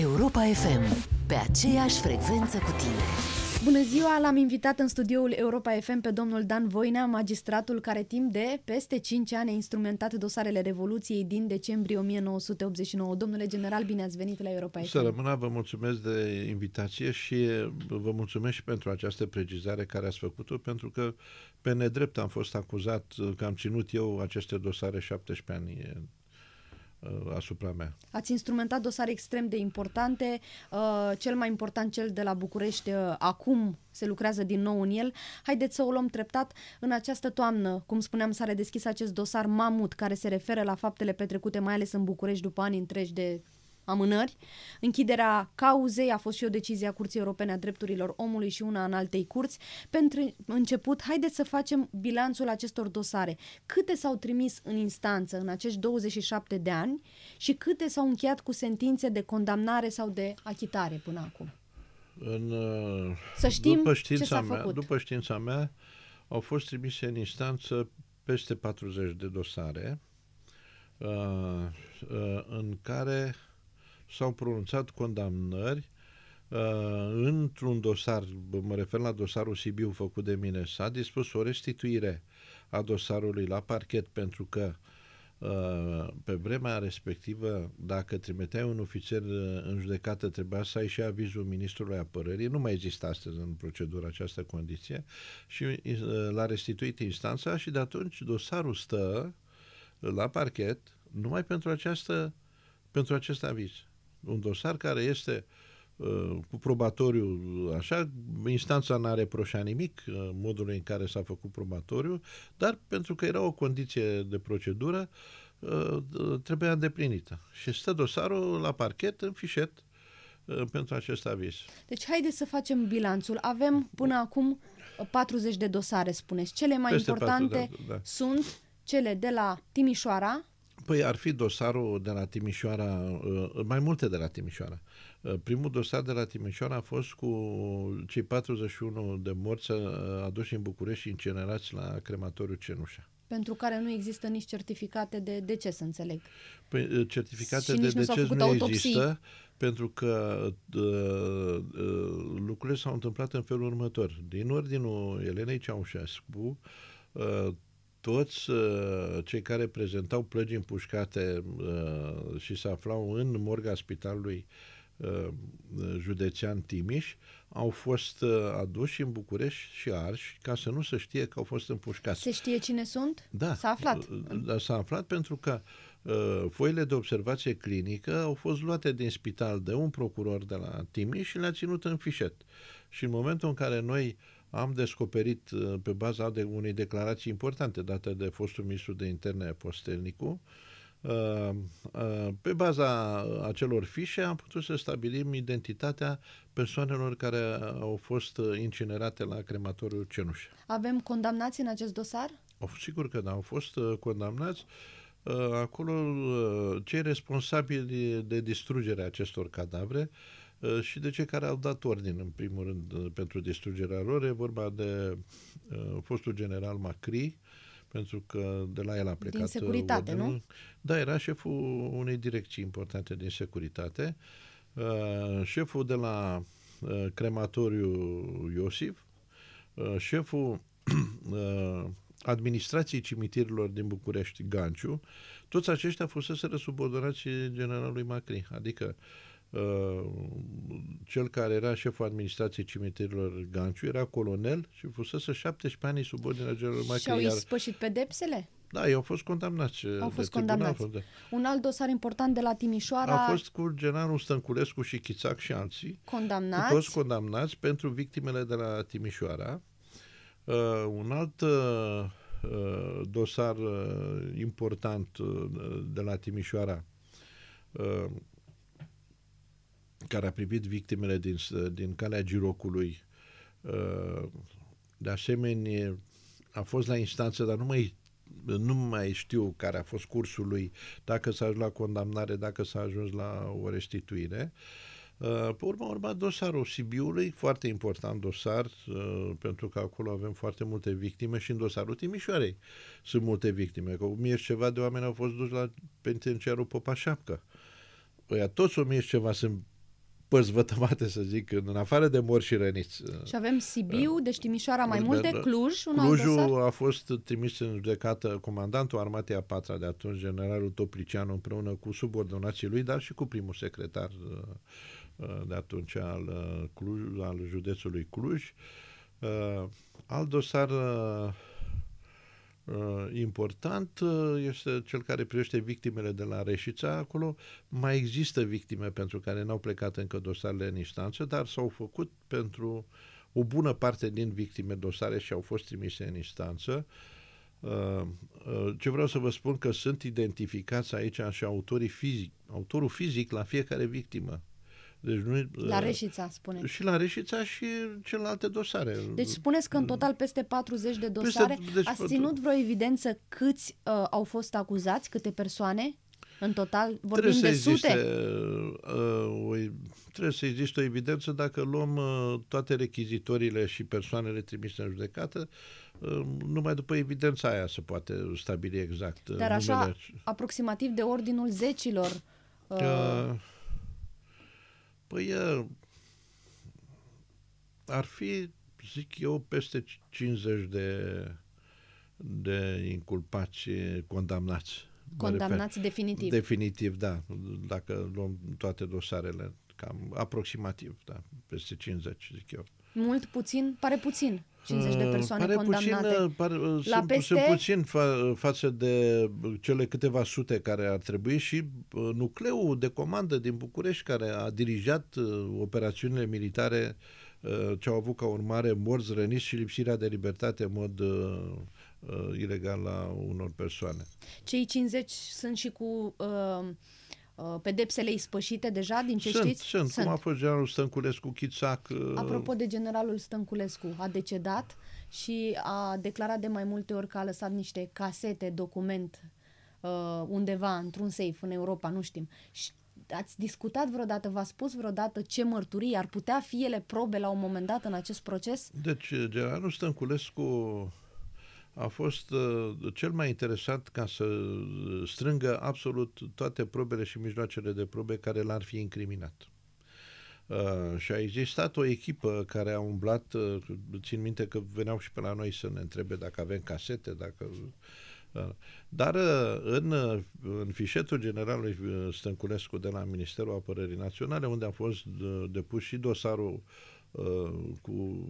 Europa FM, pe aceeași frecvență cu tine. Bună ziua, l-am invitat în studioul Europa FM pe domnul Dan Voinea, magistratul care timp de peste 5 ani a instrumentat dosarele Revoluției din decembrie 1989. Domnule general, bine ați venit la Europa FM. Să rămână, vă mulțumesc de invitație și vă mulțumesc și pentru această precizare care ați făcut-o, pentru că pe nedrept am fost acuzat că am ținut eu aceste dosare 17 ani Uh, asupra mea. Ați instrumentat dosare extrem de importante, uh, cel mai important, cel de la București, uh, acum se lucrează din nou în el. Haideți să o luăm treptat. În această toamnă, cum spuneam, s-a redeschis acest dosar mamut care se referă la faptele petrecute mai ales în București după ani întregi de amânări. Închiderea cauzei a fost și o decizie a Curții Europene a Drepturilor Omului și una în altei curți. Pentru început, haideți să facem bilanțul acestor dosare. Câte s-au trimis în instanță în acești 27 de ani și câte s-au încheiat cu sentințe de condamnare sau de achitare până acum? În, uh, să știm după știința ce s-a mea, făcut. După știința mea, au fost trimise în instanță peste 40 de dosare uh, uh, în care uh, s-au pronunțat condamnări uh, într-un dosar, mă refer la dosarul Sibiu făcut de mine, s-a dispus o restituire a dosarului la parchet pentru că uh, pe vremea respectivă, dacă trimiteai un ofițer uh, în judecată, trebuia să ai și avizul ministrului apărării. Nu mai există astăzi în procedură această condiție și uh, l-a restituit instanța și de atunci dosarul stă la parchet numai pentru, această, pentru acest aviz un dosar care este uh, cu probatoriu așa, instanța n-a reproșat nimic uh, modul în care s-a făcut probatoriu, dar pentru că era o condiție de procedură, uh, trebuia îndeplinită. Și stă dosarul la parchet în fișet pentru acest aviz. Deci haideți să facem bilanțul. Avem până acum 40 de dosare, spuneți. Cele mai Peste importante 40, da, da. sunt cele de la Timișoara, Păi ar fi dosarul de la Timișoara, uh, mai multe de la Timișoara. Uh, primul dosar de la Timișoara a fost cu cei 41 de morți uh, aduși în București și incinerați la crematoriu Cenușa pentru care nu există nici certificate de deces, înțeleg. Păi, certificate și de deces nu, nu există, pentru că uh, uh, lucrurile s-au întâmplat în felul următor. Din ordinul Elenei Ceaușescu, uh, toți uh, cei care prezentau plăgi împușcate uh, și se aflau în morga spitalului uh, județean Timiș au fost uh, aduși în București și arși ca să nu se știe că au fost împușcați. Se știe cine sunt? Da. S-a aflat? Uh, da, s-a aflat pentru că foile de observație clinică au fost luate din spital de un procuror de la Timiș și le-a ținut în fișet. Și în momentul în care noi uh, am descoperit uh, pe baza de unei declarații importante date de fostul ministru de interne Postelnicu, uh, uh, pe baza acelor fișe am putut să stabilim identitatea persoanelor care au fost incinerate la crematoriul Cenușe. Avem condamnați în acest dosar? O sigur că da, au fost condamnați. Acolo cei responsabili de distrugerea acestor cadavre uh, Uh, și de cei care au dat ordin, în primul rând, uh, pentru distrugerea lor. E vorba de uh, fostul general Macri, pentru că de la el a plecat. Din securitate, ordinul. nu? Da, era șeful unei direcții importante din securitate. Șeful de la crematoriu Iosif, șeful administrației cimitirilor din București, Ganciu, toți aceștia fuseseră subordonații generalului Macri. Adică uh, Uh, cel care era șeful administrației cimitirilor Ganciu era colonel și fusese 17 ani ordinea generalului Maică. Și au ispășit pedepsele? Da, ei au fost condamnați. Au fost condamnați. de... Da. Un alt dosar important de la Timișoara... A fost cu generalul Stănculescu și Chițac și alții. Condamnați. Toți condamnați pentru victimele de la Timișoara. Uh, un alt uh, uh dosar uh, important uh, de la Timișoara uh, care a privit victimele din, din calea girocului. Uh, de asemenea, a fost la instanță, dar nu mai, nu mai știu care a fost cursul lui, dacă s-a ajuns la condamnare, dacă s-a ajuns la o restituire. Uh, pe urmă urma dosarul Sibiului, foarte important dosar, uh, pentru că acolo avem foarte multe victime și în dosarul Timișoarei sunt multe victime, că 1000 și ceva de oameni au fost duși la penitenciarul Șapcă. Păi toți 1000 și ceva sunt părți vătămate, să zic, în afară de mor și răniți. Și avem Sibiu, deci Timișoara mai multe, Cluj, un Clujul alt a fost trimis în judecată comandantul armatei a patra de atunci, generalul Toplicianu, împreună cu subordonații lui, dar și cu primul secretar uh, uh, de atunci al, uh, Cluj, al județului Cluj. Alt dosar Uh, important uh, este cel care privește victimele de la Reșița. Acolo mai există victime pentru care n-au plecat încă dosarele în instanță, dar s-au făcut pentru o bună parte din victime dosare și au fost trimise în instanță. Uh, ce vreau să vă spun că sunt identificați aici și autorii fizic, autorul fizic la fiecare victimă. Deci nu, la ă, Reșița, spuneți. Și la Reșița și celelalte dosare. Deci spuneți că în mm. total peste 40 de dosare. Peste, deci, Ați ținut vreo evidență câți uh, au fost acuzați, câte persoane? În total vorbim trebuie de să existe, sute? Uh, trebuie să existe o evidență dacă luăm uh, toate rechizitorile și persoanele trimise în judecată, numai după evidența aia se poate stabili exact Dar numele. așa, aproximativ de ordinul zecilor uh, Păi ar fi, zic eu, peste 50 de, de inculpați condamnați. Condamnați refer, definitiv. Definitiv, da. Dacă luăm toate dosarele, cam aproximativ, da, peste 50, zic eu. Mult, puțin, pare puțin. 50 de mm, persoane pare condamnate. Puțin, uh, pare, uh, la sunt, peste... sunt puțin fa- față de uh, cele câteva sute care ar trebui și nucleul de comandă din București care a dirijat operațiunile militare ce au avut ca urmare morți, răniți și lipsirea de libertate în mod uh, ilegal la unor persoane. Cei 50 sunt și cu uh, Uh, pedepsele ispășite deja, din ce sunt, știți? Sunt, sunt. Cum a fost generalul Stănculescu, Chițac... Uh, Apropo de generalul Stănculescu, a decedat și a declarat de mai multe ori că a lăsat niște casete, document uh, undeva, într-un safe în Europa, nu știm. Și ați discutat vreodată, v-a spus vreodată ce mărturii ar putea fi ele probe la un moment dat în acest proces? Deci, generalul Stănculescu a fost uh, cel mai interesant ca să uh, strângă absolut toate probele și mijloacele de probe care l-ar fi incriminat. Uh, și a existat o echipă care a umblat, uh, țin minte că veneau și pe la noi să ne întrebe dacă avem casete, dacă... Uh, dar uh, în, uh, în fișetul generalului Stănculescu de la Ministerul Apărării Naționale, unde a fost depus și dosarul cu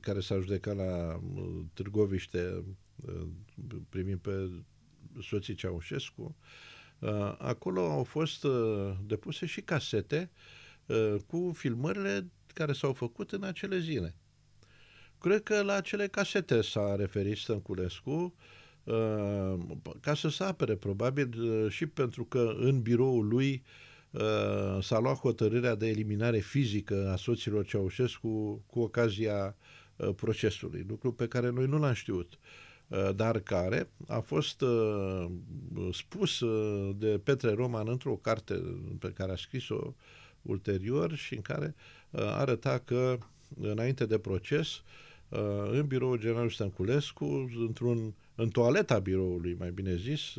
care s-a judecat la uh, Târgoviște uh, primim pe soții Ceaușescu, uh, acolo au fost depuse și casete cu filmările care s-au făcut în acele zile. Cred că la acele casete s-a referit Stănculescu ca să se apere, probabil, și pentru că în biroul lui uh, Uh, s-a luat hotărârea de eliminare fizică a soților Ceaușescu cu ocazia uh, procesului, lucru pe care noi nu l-am știut, uh, dar care a fost spus de Petre Roman într-o carte pe care a scris-o ulterior și în care arăta că înainte de proces în biroul general Stănculescu, într-un, în toaleta biroului, mai bine zis,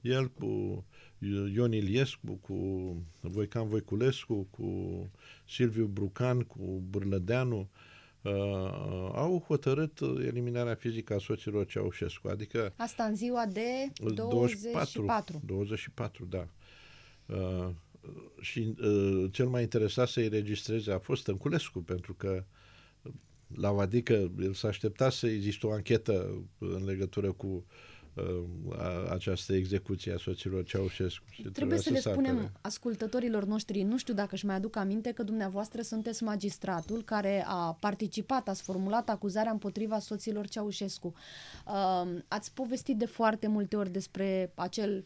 el cu Ion Iliescu, cu Voican Voiculescu, cu Silviu Brucan, cu Bârlădeanu, Uh, au hotărât eliminarea fizică a soților Ceaușescu. Adică Asta în ziua de 24. 24, 24 da. Uh, și uh, cel mai interesat să-i registreze a fost Stănculescu, pentru că la adică el s-a așteptat să există o anchetă în legătură cu uh, Uh, această execuție a soților Ceaușescu. Trebuie, trebuie să, să le spunem ascultătorilor noștri, nu știu dacă își mai aduc aminte că dumneavoastră sunteți magistratul care a participat, ați formulat acuzarea împotriva soților Ceaușescu. Uh, ați povestit de foarte multe ori despre acel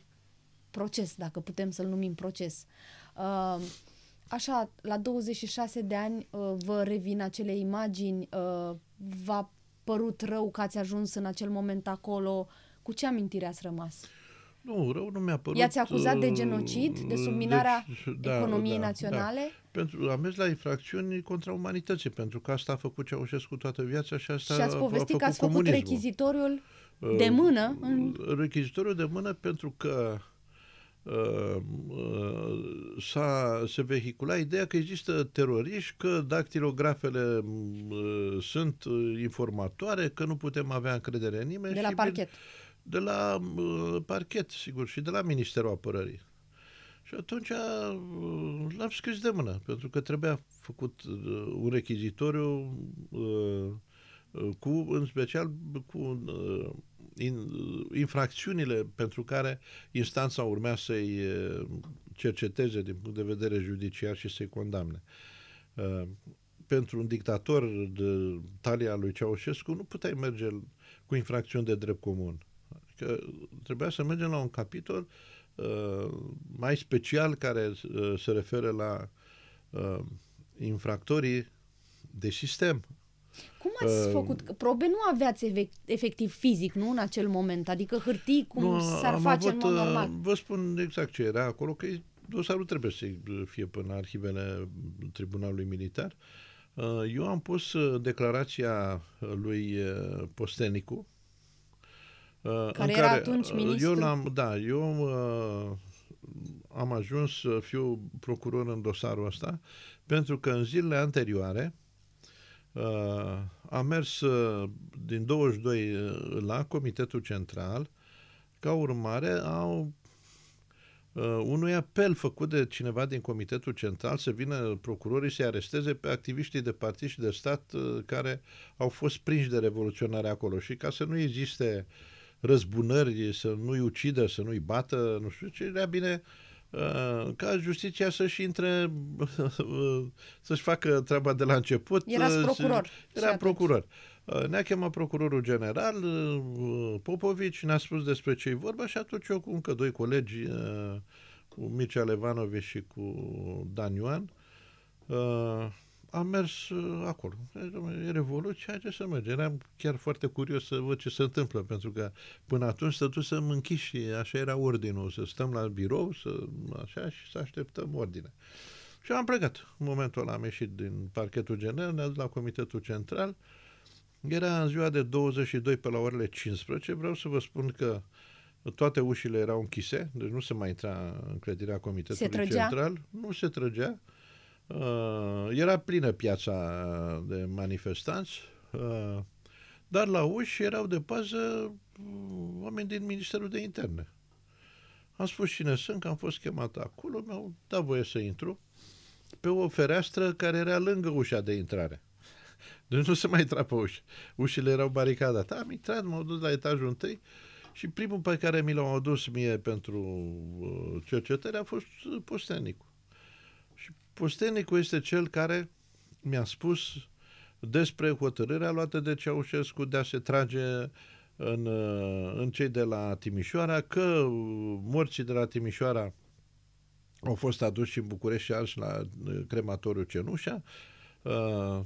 proces, dacă putem să-l numim proces. Uh, așa, la 26 de ani vă revin acele imagini, v-a părut rău că ați ajuns în acel moment acolo, uh, cu ce amintire ați rămas? Nu, rău nu mi-a părut. I-ați acuzat de genocid, de uh, deci, subminarea deci, da, economiei da, naționale? Da. Pentru, am mers la infracțiuni contra umanității, pentru că asta a făcut Ceaușescu toată viața și asta Și ați povestit a făcut că ați făcut rechizitoriul uh, de mână? În... Rechizitoriul de mână pentru că Uh, uh, s-a, se vehicula ideea că există teroriști, că dactilografele uh, sunt uh, informatoare, că nu putem avea încredere în nimeni. De la parchet. Bine, de la uh, parchet, sigur, și de la Ministerul Apărării. Și atunci uh, l-am scris de mână, pentru că trebuia făcut uh, un rechizitoriu cu, în special, cu in, infracțiunile pentru care instanța urmea să-i cerceteze din punct de vedere judiciar și să-i condamne. Pentru un dictator de talia lui Ceaușescu nu puteai merge cu infracțiuni de drept comun că trebuia să mergem la un capitol uh, mai special care uh, se referă la uh, infractorii de sistem. Cum ați uh, făcut? Probe nu aveați efectiv fizic, nu în acel moment, adică hârtii cum nu, s-ar face avut, în mod uh, normal. Vă spun exact ce era acolo, că dosarul trebuie să fie până arhivele Tribunalului Militar. Uh, eu am pus declarația lui Postenicu, Uh, care în era care atunci ministru? Uh, eu l-am, da, eu uh, am ajuns să fiu procuror în dosarul ăsta pentru că în zilele anterioare uh, am mers uh, din 22 uh, la Comitetul Central ca urmare au uh, unui apel făcut de cineva din Comitetul Central să vină procurorii să-i aresteze pe activiștii de partid și de stat uh, care au fost prinși de revoluționare acolo și ca să nu existe uh, răzbunări, să nu-i ucidă, să nu-i bată, nu știu ce, era bine uh, ca justiția să-și intre, să-și facă treaba de la început. Era uh, procuror. Era procuror. Uh, ne-a chemat procurorul general Popovici, ne-a spus despre ce i vorba și atunci eu cu încă doi colegi, cu Mircea Levanovici și cu Dan Ioan, am mers uh, acolo. E revoluție, haideți să mergem. Eram chiar foarte curios să văd ce se întâmplă, pentru că până atunci stătusem închis și așa era ordinul, să stăm la birou, să, așa, și să așteptăm ordine. Și am plecat. În momentul ăla am ieșit din parchetul general, ne a dus la comitetul central. Era în ziua de 22 pe la orele 15. Vreau să vă spun că toate ușile erau închise, deci nu se mai intra în clădirea comitetului se central. Nu se trăgea. Uh, Uh, era plină piața de manifestanți, uh, dar la uși erau de pază uh, oameni din Ministerul de Interne. Am spus cine sunt, că am fost chemat acolo, mi-au dat voie să intru pe o fereastră care era lângă ușa de intrare. Deci nu se mai intra pe uși. Ușile erau baricadate. Am intrat, m-au dus la etajul întâi și primul pe care mi l-au adus mie pentru cercetare a fost postenicul. Pustenicul este cel care mi-a spus despre hotărârea luată de Ceaușescu de a se trage în, uh, în cei de la Timișoara, că morții de la Timișoara au fost aduși în București și arși la uh, crematoriu Cenușa, uh,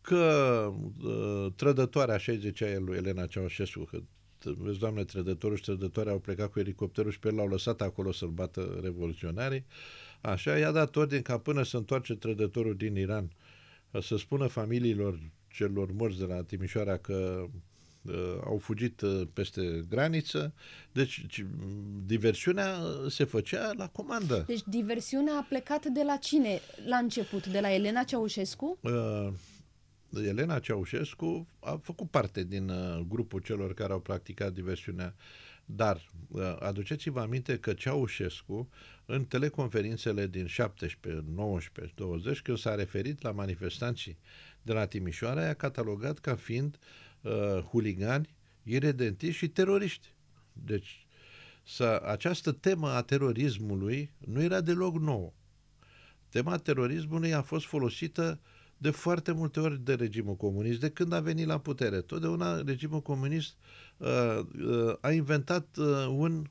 că trădătoarea, așa zicea el lui Elena Ceaușescu, că vezi, doamne, trădătorul și trădătoarea au plecat cu elicopterul și pe el l-au lăsat acolo să-l bată revoluționarii, uh, Așa i-a dat ordin ca până să întoarce trădătorul din Iran să spună familiilor celor morți de la Timișoara că uh, au fugit uh, peste graniță. Deci diversiunea uh, se făcea la comandă. Deci diversiunea a plecat de la cine la început? De la Elena Ceaușescu? Uh, Elena Ceaușescu a făcut parte din uh, grupul celor care au practicat diversiunea dar uh, aduceți-vă aminte că Ceaușescu, în teleconferințele din 17, 19, 20, când s-a referit la manifestanții de la Timișoara, i-a catalogat ca fiind uh, huligani, iredentiști și teroriști. Deci, să, această temă a terorismului nu era deloc nouă. Tema terorismului a fost folosită de foarte multe ori de regimul comunist, de când a venit la putere. Totdeauna regimul comunist uh, Uh, uh, a inventat uh, un,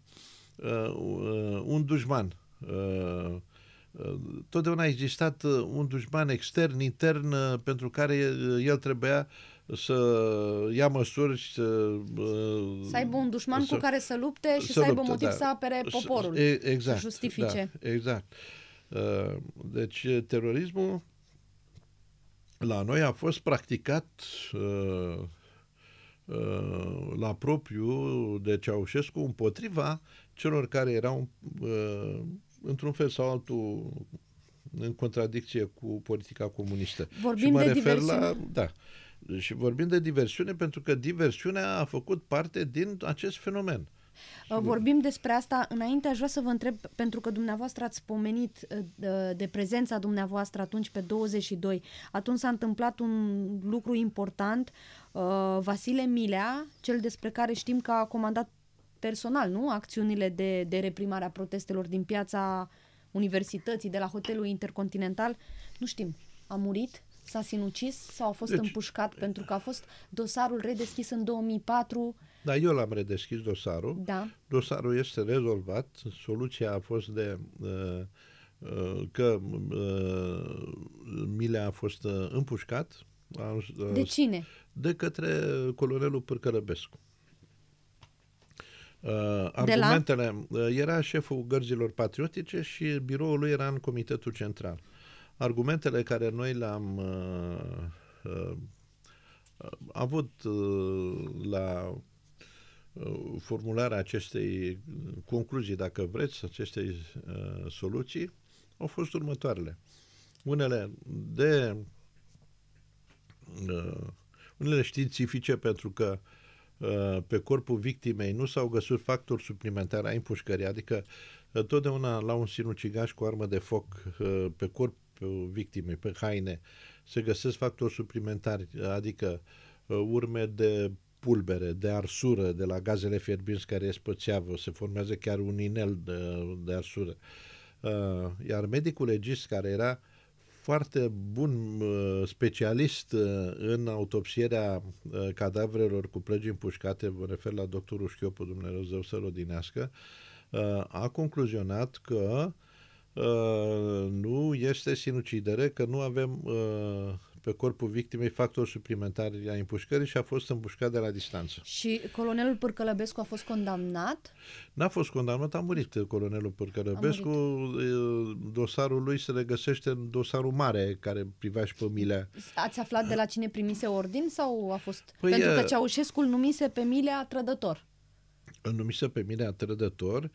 un dușman. totdeauna a existat un dușman extern, intern, pentru care el trebuia să ia măsuri și să... Să aibă un dușman să, cu care să lupte și să, să aibă lupte, motiv da. să apere poporul. Exact. Să justifice. Da, exact. Deci terorismul la noi a fost practicat Uh, la propriu de Ceaușescu împotriva celor care erau uh, într-un fel sau altul în contradicție cu politica comunistă. Vorbim și mă de refer diversiune. la. Da. Și vorbim de diversiune pentru că diversiunea a făcut parte din acest fenomen. Uh, Uh, vorbim despre asta. Înainte aș vrea să vă întreb, pentru că dumneavoastră ați pomenit uh, de prezența dumneavoastră atunci pe 22. Atunci s-a întâmplat un lucru important. Uh, Vasile Milea, cel despre care știm că a comandat personal, nu? Acțiunile de, de reprimare a protestelor din piața universității, de la hotelul intercontinental. Nu știm. A murit? S-a sinucis? Sau a fost deci, împușcat? Pentru că a fost dosarul redeschis în 2004 da, eu l-am redeschis dosarul. Da. Dosarul este rezolvat. Soluția a fost de uh, uh că uh, Milea a fost uh, împușcat. A, uh, de cine? De către colonelul Pârcărăbescu. Uh, argumentele, la? era șeful gărzilor patriotice și biroul lui era în comitetul central. Argumentele care noi le-am uh, uh, avut uh, la Uh, formularea acestei concluzii, dacă vreți, acestei uh, soluții, au fost următoarele. Unele de uh, unele științifice pentru că pe corpul victimei nu s-au găsit factori suplimentari a împușcării, adică totdeauna la un sinucigaș cu armă de foc pe corpul victimei, pe haine, se găsesc factori suplimentari, adică urme de pulbere, de arsură de la gazele fierbinți care țeavă, se formează chiar un inel de, de arsură. Uh, iar medicul legist care era foarte bun uh, specialist uh, în autopsierea cadavrelor cu plăgi împușcate, vă refer la doctorul Șchiopu, Dumnezeu să-l odinească, a concluzionat că nu este sinucidere, că nu avem pe corpul victimei factor suplimentar a împușcării și a fost împușcat de la distanță. Și colonelul Pârcălăbescu a fost condamnat? N-a fost condamnat, a murit colonelul Pârcălăbescu. Dosarul lui se regăsește în dosarul mare care privea și pe Milea. Ați aflat de la cine primise ordin sau a fost? Păi, Pentru că Ceaușescu numise pe Milea trădător. Numise pe Milea trădător. Uh,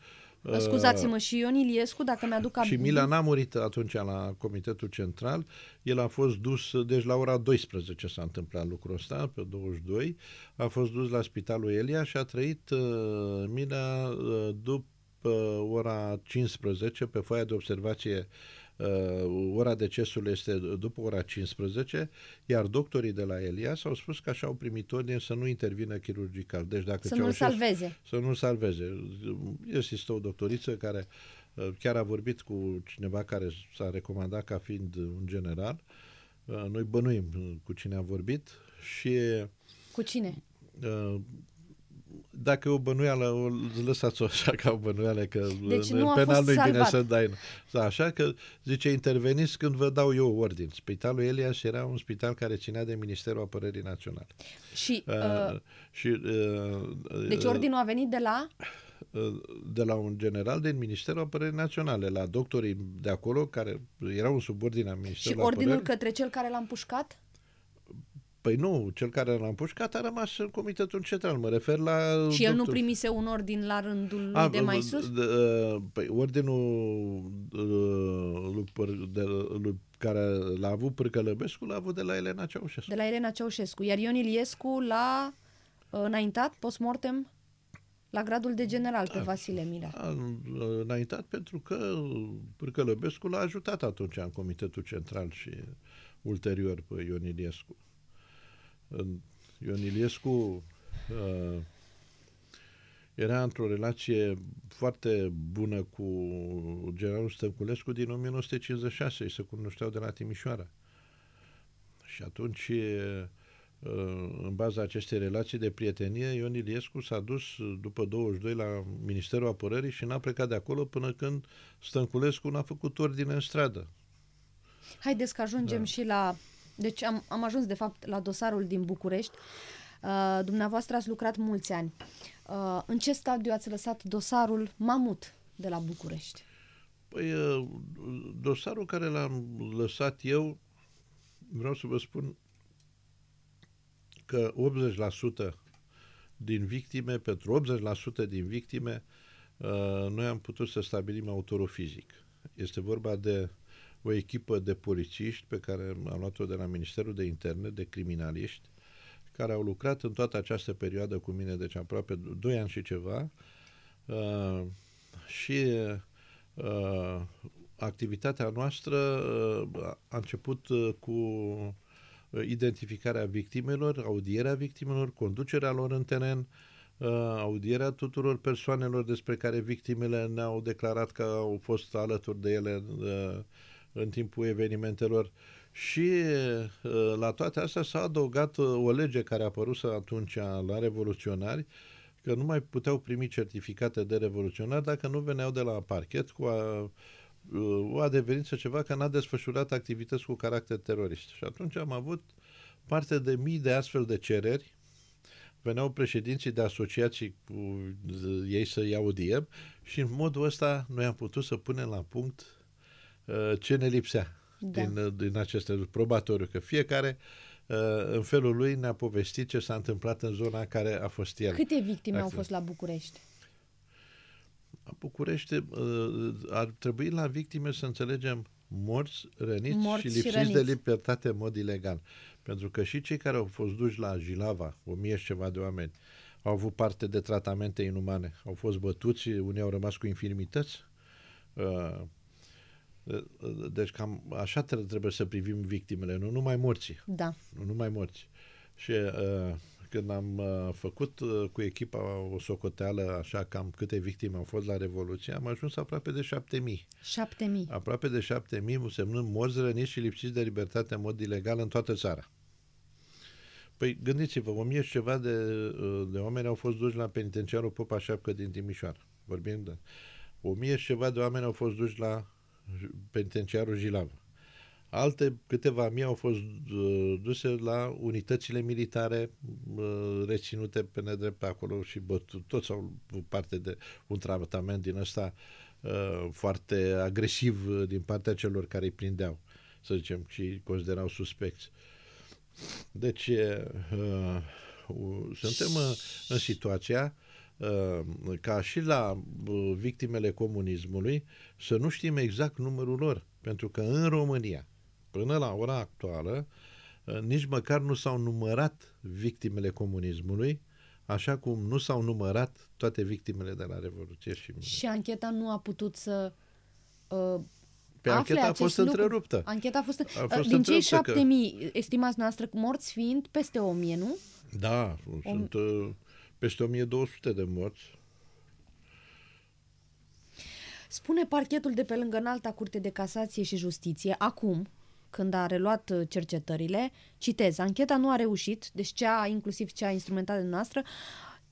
Scuzați-mă, și Ion Iliescu, dacă mi-aduc aminte. Și Mila n-a murit atunci la Comitetul Central, el a fost dus, deci la ora 12 s-a întâmplat lucrul ăsta, pe 22, a fost dus la spitalul Elia și a trăit uh, Mila uh, după uh, ora 15 pe foaia de observație Uh, ora decesului este după ora 15, iar doctorii de la Elias au spus că așa au primit ordine să nu intervină chirurgical. Deci dacă să nu salveze. Să nu salveze. salveze. Există o doctoriță care uh, chiar a vorbit cu cineva care s-a recomandat ca fiind un general. Uh, noi bănuim cu cine a vorbit și... Cu cine? dacă e o bănuială, o lăsați-o așa ca o bănuială, că deci nu penal nu-i bine să dai. Da, așa că, zice, interveniți când vă dau eu ordin. Spitalul Elias era un spital care ținea de Ministerul Apărării Naționale. Și, uh, uh, și, uh, deci uh, ordinul a venit de la? Uh, de la un general din Ministerul Apărării Naționale, la doctorii de acolo, care erau în subordinea Ministerului Și ordinul Apărării. către cel care l-a împușcat? Păi nu, cel care l-a împușcat a rămas în comitetul central, mă refer la... Și doctor... el nu primise un ordin la rândul lui a, de mai sus? Păi ordinul lui, de, lui care l-a avut Pârcălăbescu l-a avut de la Elena Ceaușescu. De la Elena Ceaușescu, iar Ion Iliescu l-a uh, înaintat mortem la gradul de general pe a, Vasile Mira. A înaintat pentru că Pârcălăbescu l-a ajutat atunci în comitetul central și ulterior pe Ion Iliescu. Ion Iliescu uh, era într-o relație foarte bună cu generalul Stănculescu din 1956, și se cunoșteau de la Timișoara. Și atunci, uh, în baza acestei relații de prietenie, Ion Iliescu s-a dus după 22 la Ministerul Apărării și n-a plecat de acolo până când Stănculescu n-a făcut ordine în stradă. Haideți că ajungem da. și la deci am, am ajuns, de fapt, la dosarul din București. Uh, dumneavoastră ați lucrat mulți ani. Uh, în ce stadiu ați lăsat dosarul Mamut de la București? Păi, uh, dosarul care l-am lăsat eu, vreau să vă spun că 80% din victime, pentru 80% din victime, uh, noi am putut să stabilim autorul fizic. Este vorba de o echipă de polițiști pe care am luat-o de la Ministerul de Interne, de criminaliști, care au lucrat în toată această perioadă cu mine, deci aproape 2 ani și ceva, uh, și uh, activitatea noastră uh, a început uh, cu identificarea victimelor, audierea victimelor, conducerea lor în teren, uh, audierea tuturor persoanelor despre care victimele ne-au declarat că au fost alături de ele uh, în timpul evenimentelor. Și uh, la toate astea s-a adăugat uh, o lege care a apărut atunci la revoluționari, că nu mai puteau primi certificate de revoluționari dacă nu veneau de la parchet cu a, uh, o adeverință ceva că n-a desfășurat activități cu caracter terorist. Și atunci am avut parte de mii de astfel de cereri veneau președinții de asociații cu ei să-i audiem și în modul ăsta noi am putut să punem la punct Uh, ce ne lipsea da. din, uh, din aceste probatoriu, că fiecare uh, în felul lui ne-a povestit ce s-a întâmplat în zona în care a fost el. Câte victime Acum. au exact. fost la București? La București ar trebui la victime să înțelegem morți, răniți morți și lipsiți și răniți. de libertate în mod ilegal. Pentru că și cei care au fost duși la Jilava, o mie și ceva de oameni, au avut parte de tratamente inumane, au fost bătuți, unii au rămas cu infirmități, deci cam așa trebuie să privim victimele, nu numai morții. Da. Nu numai morții. Și uh, când am uh, făcut uh, cu echipa o socoteală, așa cam câte victime au fost la Revoluție, am ajuns aproape de șapte mii. Șapte mii. Aproape de mii, însemnând morți, răniți și lipsiți de libertate în mod ilegal în toată țara. Păi gândiți-vă, o mie și ceva de, uh, de oameni au fost duși la penitenciarul Popa Șapcă din Timișoara. Vorbim de... O mie și ceva de oameni au fost duși la penitenciarul Jilav. Alte câteva mii au fost uh, duse la unitățile militare uh, reținute pe nedrept acolo și bătut. Toți au avut parte de un tratament din ăsta uh, foarte agresiv din partea celor care îi prindeau, să zicem, și îi considerau suspecți. Deci, suntem în situația Uh, ca și la uh, victimele comunismului să nu știm exact numărul lor. Pentru că în România, până la ora actuală, uh, nici măcar nu s-au numărat victimele comunismului, așa cum nu s-au numărat toate victimele de la Revoluție. Și, și ancheta nu a putut să uh, pe afle ancheta a fost lucru. întreruptă. Ancheta a fost, a fost din cei șapte că... mii, estimați noastră, morți fiind peste o mie, nu? Da, o... sunt... Uh, peste 1200 de morți. Spune parchetul de pe lângă înalta curte de casație și justiție, acum, când a reluat uh, cercetările, citez, ancheta nu a reușit, deci cea, inclusiv cea instrumentată noastră,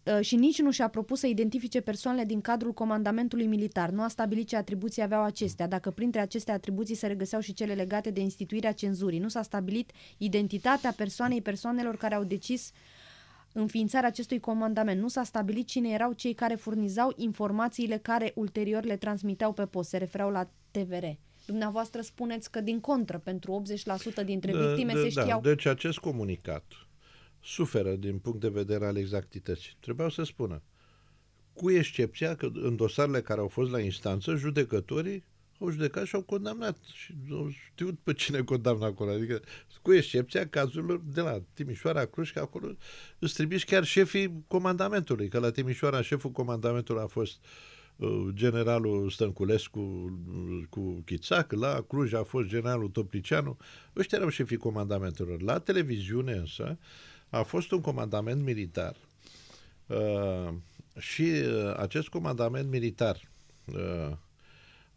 uh, și nici nu și-a propus să identifice persoanele din cadrul comandamentului militar. Nu a stabilit ce atribuții aveau acestea, dacă printre aceste atribuții se regăseau și cele legate de instituirea cenzurii. Nu s-a stabilit identitatea persoanei persoanelor care au decis uh, înființarea acestui comandament nu s-a stabilit cine erau cei care furnizau informațiile care ulterior le transmiteau pe post, se refereau la TVR. Dumneavoastră spuneți că din contră, pentru 80% dintre de, da, victime de, da, se da. știau... Da. Deci acest comunicat suferă din punct de vedere al exactității. Trebuiau să spună, cu excepția că în dosarele care au fost la instanță, judecătorii au judecat și au condamnat. Și au știut pe cine condamnă acolo. Adică, cu excepția cazurilor de la Timișoara, Cluj, că acolo îți trimiși chiar șefii comandamentului, că la Timișoara șeful comandamentului a fost uh, generalul Stănculescu uh, cu Chițac, la Cluj a fost generalul Toplicianu, ăștia erau șefii comandamentelor. La televiziune însă a fost un comandament militar uh, și uh, acest comandament militar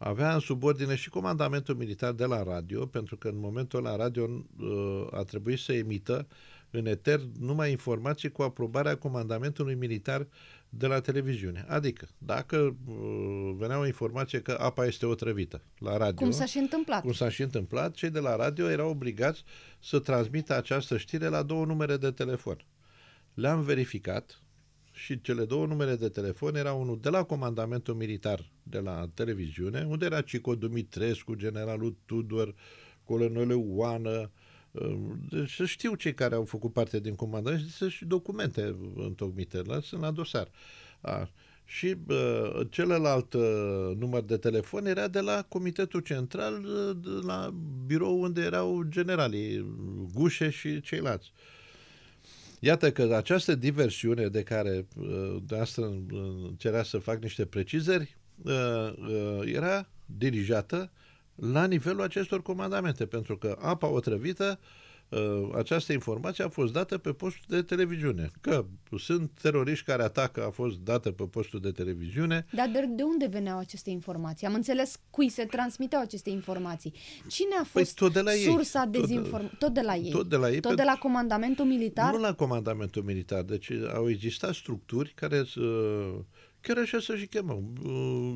avea în subordine și comandamentul militar de la radio, pentru că în momentul la radio uh, a trebuit să emită în eter numai informații cu aprobarea comandamentului militar de la televiziune. Adică, dacă uh, venea o informație că apa este otrăvită la radio... Cum s-a și întâmplat. Cum s-a și întâmplat, cei de la radio erau obligați să transmită această știre la două numere de telefon. Le-am verificat, și cele două numere de telefon era unul de la comandamentul militar de la televiziune, unde era Cico Dumitrescu, generalul Tudor, colonelul Oană, deci să știu cei care au făcut parte din comandament și să-și documente întocmite, la, sunt la dosar. A, și uh, celălalt uh, număr de telefon era de la Comitetul Central, uh, la birou unde erau generalii Gușe și ceilalți. Uh, Iată că această diversiune de care uh, de asta uh, cerea să fac niște precizări uh, era dirijată la nivelul acestor comandamente, pentru că apa otrăvită Uh, această informație a fost dată pe postul de televiziune. Că sunt teroriști care atacă a fost dată pe postul de televiziune. Dar de unde veneau aceste informații? Am înțeles cui se transmiteau aceste informații. Cine a păi fost păi tot de la sursa dezinformației? Tot, de la ei. Tot de la ei. Tot de la comandamentul militar? Nu la comandamentul militar. Deci uh, au existat structuri care uh, chiar așa să și chemau.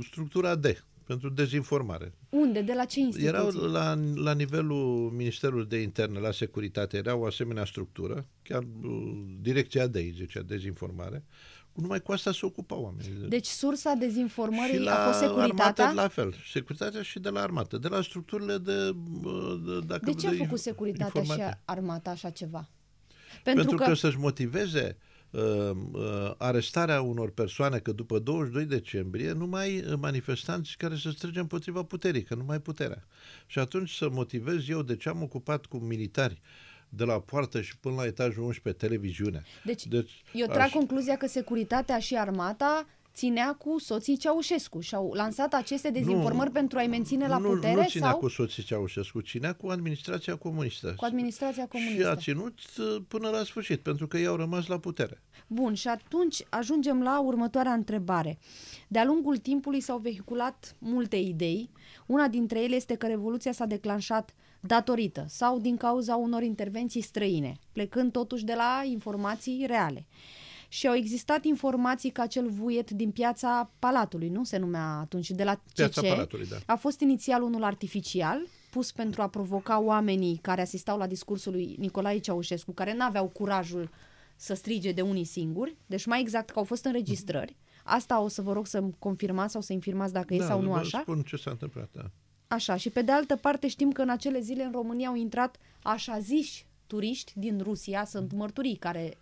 Structura D pentru dezinformare. Unde? De la ce instituții? Erau la, la nivelul Ministerului de Interne, la Securitate, era o asemenea structură, chiar uh, direcția de aici, zicea, dezinformare, numai cu asta se ocupa oamenii. Deci sursa dezinformării și la a fost securitatea? Armată, la fel, securitatea și de la armată, de la structurile de... Uh, de, dacă de ce a făcut securitatea informate. și armata așa ceva? Pentru, Pentru că, că să-și motiveze uh, Um, uh, arestarea unor persoane, că după 22 decembrie nu mai uh, manifestanți care se strânge împotriva puterii, că nu mai puterea. Și atunci să motivez eu de ce am ocupat cu militari de la poartă și până la etajul 11 televiziune. Deci, deci eu trag aș... concluzia că securitatea și armata ținea cu soții Ceaușescu și au lansat aceste dezinformări nu, pentru a-i menține la nu, putere? Nu ținea sau? cu soții Ceaușescu, ținea cu administrația comunistă. Cu administrația comunistă. Și a ținut uh, până la sfârșit, pentru că ei au rămas la putere. Bun, și atunci ajungem la următoarea întrebare. De-a lungul timpului s-au vehiculat multe idei. Una dintre ele este că Revoluția s-a declanșat datorită sau din cauza unor intervenții străine, plecând totuși de la informații reale și au existat informații că acel vuiet din piața Palatului, nu se numea atunci, de la CC, piața Palatului, da. a fost inițial unul artificial, pus pentru a provoca oamenii care asistau la discursul lui Nicolae Ceaușescu, care n-aveau curajul să strige de unii singuri, deci mai exact că au fost înregistrări. Asta o să vă rog să-mi confirmați sau să-mi infirmați dacă da, e sau nu așa. spun ce s-a întâmplat, da. Așa, și pe de altă parte știm că în acele zile în România au intrat așa ziși turiști din Rusia, sunt mărturii care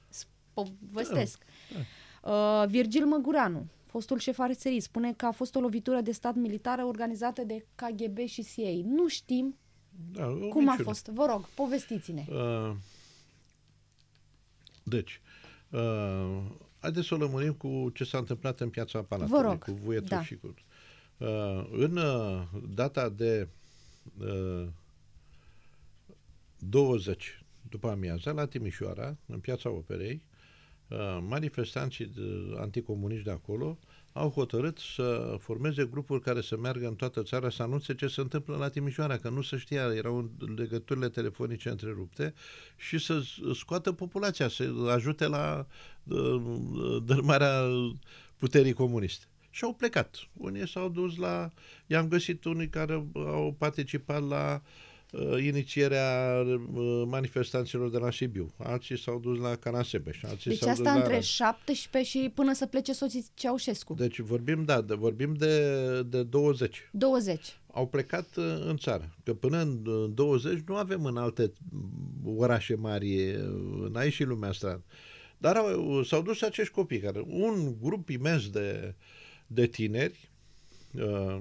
povestesc. Da, da. Uh, Virgil Măguranu, fostul șef arțării, spune că a fost o lovitură de stat militară organizată de KGB și CIA. Nu știm da, cum minciune. a fost. Vă rog, povestiți-ne. Uh, deci, uh, haideți să o lămurim cu ce s-a întâmplat în piața Palatului, Vă rog. cu Vuietul da. și cu... Uh, în uh, data de uh, 20 după amiază, la Timișoara, în piața Operei, Uh, manifestanții uh, anticomuniști de acolo au hotărât să formeze grupuri care să meargă în toată țara să anunțe ce se întâmplă la Timișoara, că nu se știa, erau legăturile telefonice întrerupte și să scoată populația, să ajute la uh, dărmarea puterii comuniste. Și au plecat. Unii s-au dus la... I-am găsit unii care au participat la uh, uh, inițierea uh, manifestanților de la Sibiu. Alții s-au dus la Canasebeș. Alții deci s-au asta dus între la 17 și până să plece soții Ceaușescu. Deci vorbim, da, de, vorbim de, de 20. 20. Au plecat uh, în țară. Că până în 20 uh, nu avem în alte orașe mari, în uh, aici și lumea stradă. Dar au, s-au dus acești copii, care un grup imens de, de tineri, uh,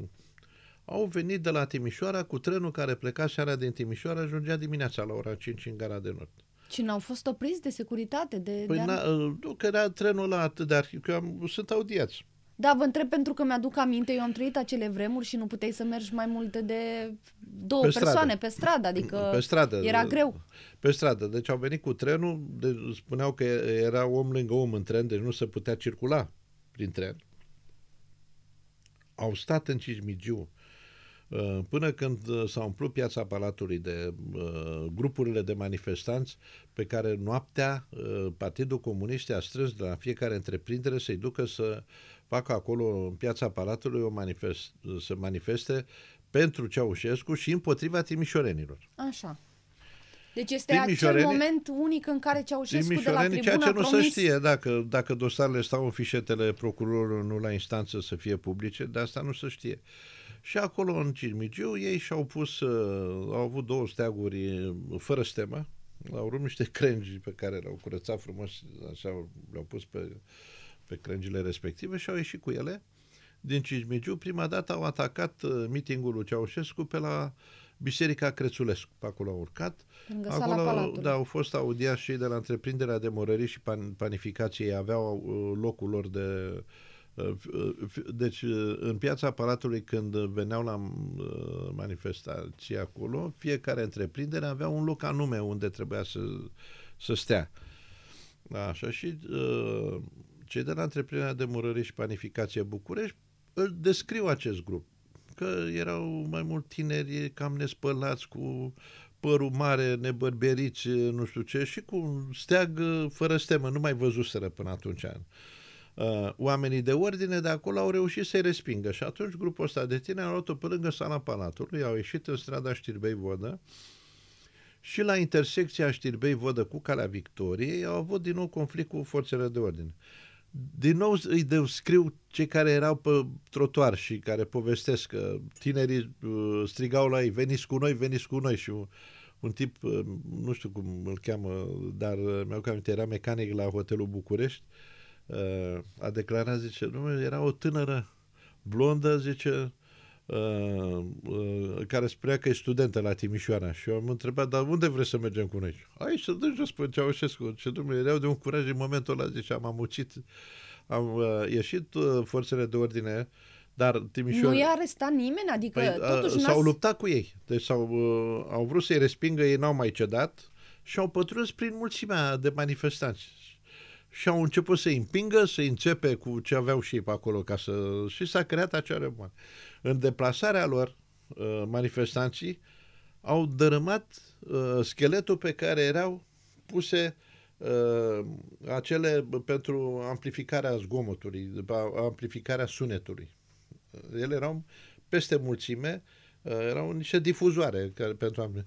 au venit de la Timișoara cu trenul care pleca seara din Timișoara, ajungea dimineața la ora 5 în gara de nord. Și n-au fost opriți de securitate? De, păi de uh, nu, că era trenul ăla atât de arhiv, că eu am, sunt audiați. Da, vă întreb pentru că mi-aduc aminte, eu am trăit acele vremuri și nu puteai să mergi mai mult de două pe persoane stradă. pe stradă, adică pe stradă, era greu. Pe stradă, deci au venit cu trenul, de, spuneau că era om lângă om în tren, deci nu se putea circula prin tren. Au stat în Cismigiu Uh, până când uh, s-a umplut piața Palatului de uh, grupurile de manifestanți pe care noaptea uh, Partidul Comunist a strâns de la fiecare întreprindere să-i ducă să facă acolo în piața Palatului o manifest, să manifeste pentru Ceaușescu și împotriva timișorenilor. Așa. Deci este din acel moment unic în care Ceaușescu de la tribuna ceea ce nu se știe dacă, dacă dosarele stau în fișetele procurorului, nu la instanță să fie publice, de asta nu se știe. Și acolo în Cirmigiu ei și-au pus, uh, au avut două steaguri uh, fără stemă, au rupt niște crengi pe care le-au curățat frumos, așa le-au pus pe, pe crengile respective și au ieșit cu ele din Cismigiu. Prima dată au atacat uh, mitingul lui Ceaușescu pe la uh, Biserica Crețulescu, pe acolo au urcat. Acolo, da, au fost audiați și de la întreprinderea de morării și pan, panificației, aveau uh, locul lor de uh, uh, deci, în piața Palatului, când veneau la manifestații acolo, fiecare întreprindere avea un loc anume unde trebuia să, să stea. Așa, și cei de la întreprinderea de morării și panificație București îl descriu acest grup că erau mai mult tineri cam nespălați cu părul mare, nebărberiți, nu știu ce, și cu un steag uh, fără stemă. Nu mai văzuseră până atunci. Uh, oamenii de ordine de acolo au reușit să-i respingă și atunci grupul ăsta de tineri a luat-o pe lângă sala Palatului, au ieșit în strada Știrbei Vodă și la intersecția Știrbei Vodă cu Calea Victoriei au avut din nou conflict cu forțele de ordine din nou îi descriu cei care erau pe trotuar și care povestesc că tinerii uh, strigau la ei, veniți cu noi, veniți cu noi și un, un tip, uh, nu știu cum îl cheamă, dar uh, mi-au cam era mecanic la hotelul București, a declarat, zice, nu, era o tânără blondă, zice, Uh, uh, care spunea că e studentă la Timișoara și eu am întrebat, dar unde vreți să mergem cu noi? Aici să duci jos pe Ceaușescu. Ce dumne, erau de un curaj în momentul ăla, ziceam, am ucit, am uh, ieșit uh, forțele de ordine dar Timișoara... Nu i-a arestat nimeni? Adică păi, uh, totuși S-au n-a... luptat cu ei. Deci s-au, uh, au vrut să-i respingă, ei n-au mai cedat și au pătruns prin mulțimea de manifestanți și au început să-i împingă, să-i începe cu ce aveau și ei pe acolo ca să... și s-a creat acea răboare. În deplasarea lor, uh, manifestanții au dărâmat uh, scheletul pe care erau puse uh, acele pentru amplificarea zgomotului, amplificarea sunetului. Ele erau peste mulțime, uh, Eh, erau niște difuzoare care, pentru oameni.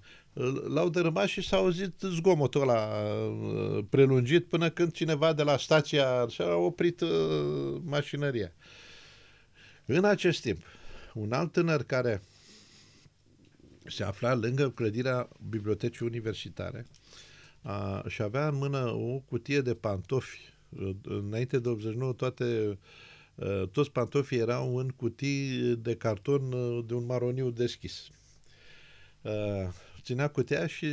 L-au dărâmat și s-a auzit zgomotul ăla eh, prelungit până când cineva de la stația a oprit eh, mașinăria. În acest timp, un alt tânăr care se afla lângă clădirea bibliotecii universitare a, și avea în mână o cutie de pantofi înainte de 89 toate uh, Eh, toți pantofii erau în cutii de carton eh, de un maroniu deschis. Eh, ținea cutia și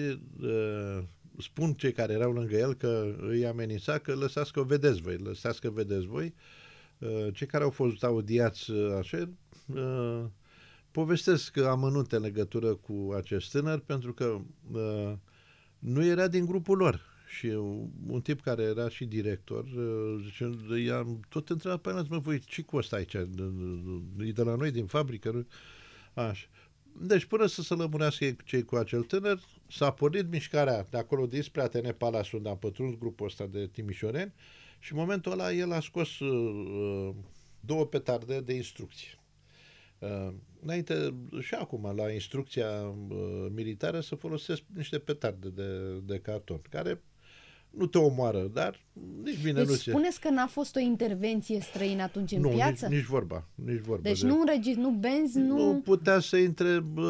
spun cei care erau lângă el că îi amenința că lăsați că vedeți voi, lăsați că vedeți voi. Cei care au fost audiați așa, povestesc amănunte în legătură cu acest tânăr pentru că nu era din grupul lor și un tip care era și director, uh, zice, i-am tot întrebat pe mă, voi ce costă aici? E de la noi, din fabrică? Așa. Deci până să se lămurească cei cu acel tânăr, s-a pornit mișcarea de acolo dinspre ATN Palace, unde a pătruns grupul ăsta de timișoreni și în momentul ăla el a scos uh, uh două petarde de instrucție. Uh, înainte și acum la instrucția uh, militară să folosesc niște petarde de, de carton, care nu te omoară, dar nici bine deci nu se... spuneți că n-a fost o intervenție străină atunci în nu, piață? Nici, nici vorba, nici vorba. Deci de... nu regi, nu benzi, nu... Nu putea să intre uh,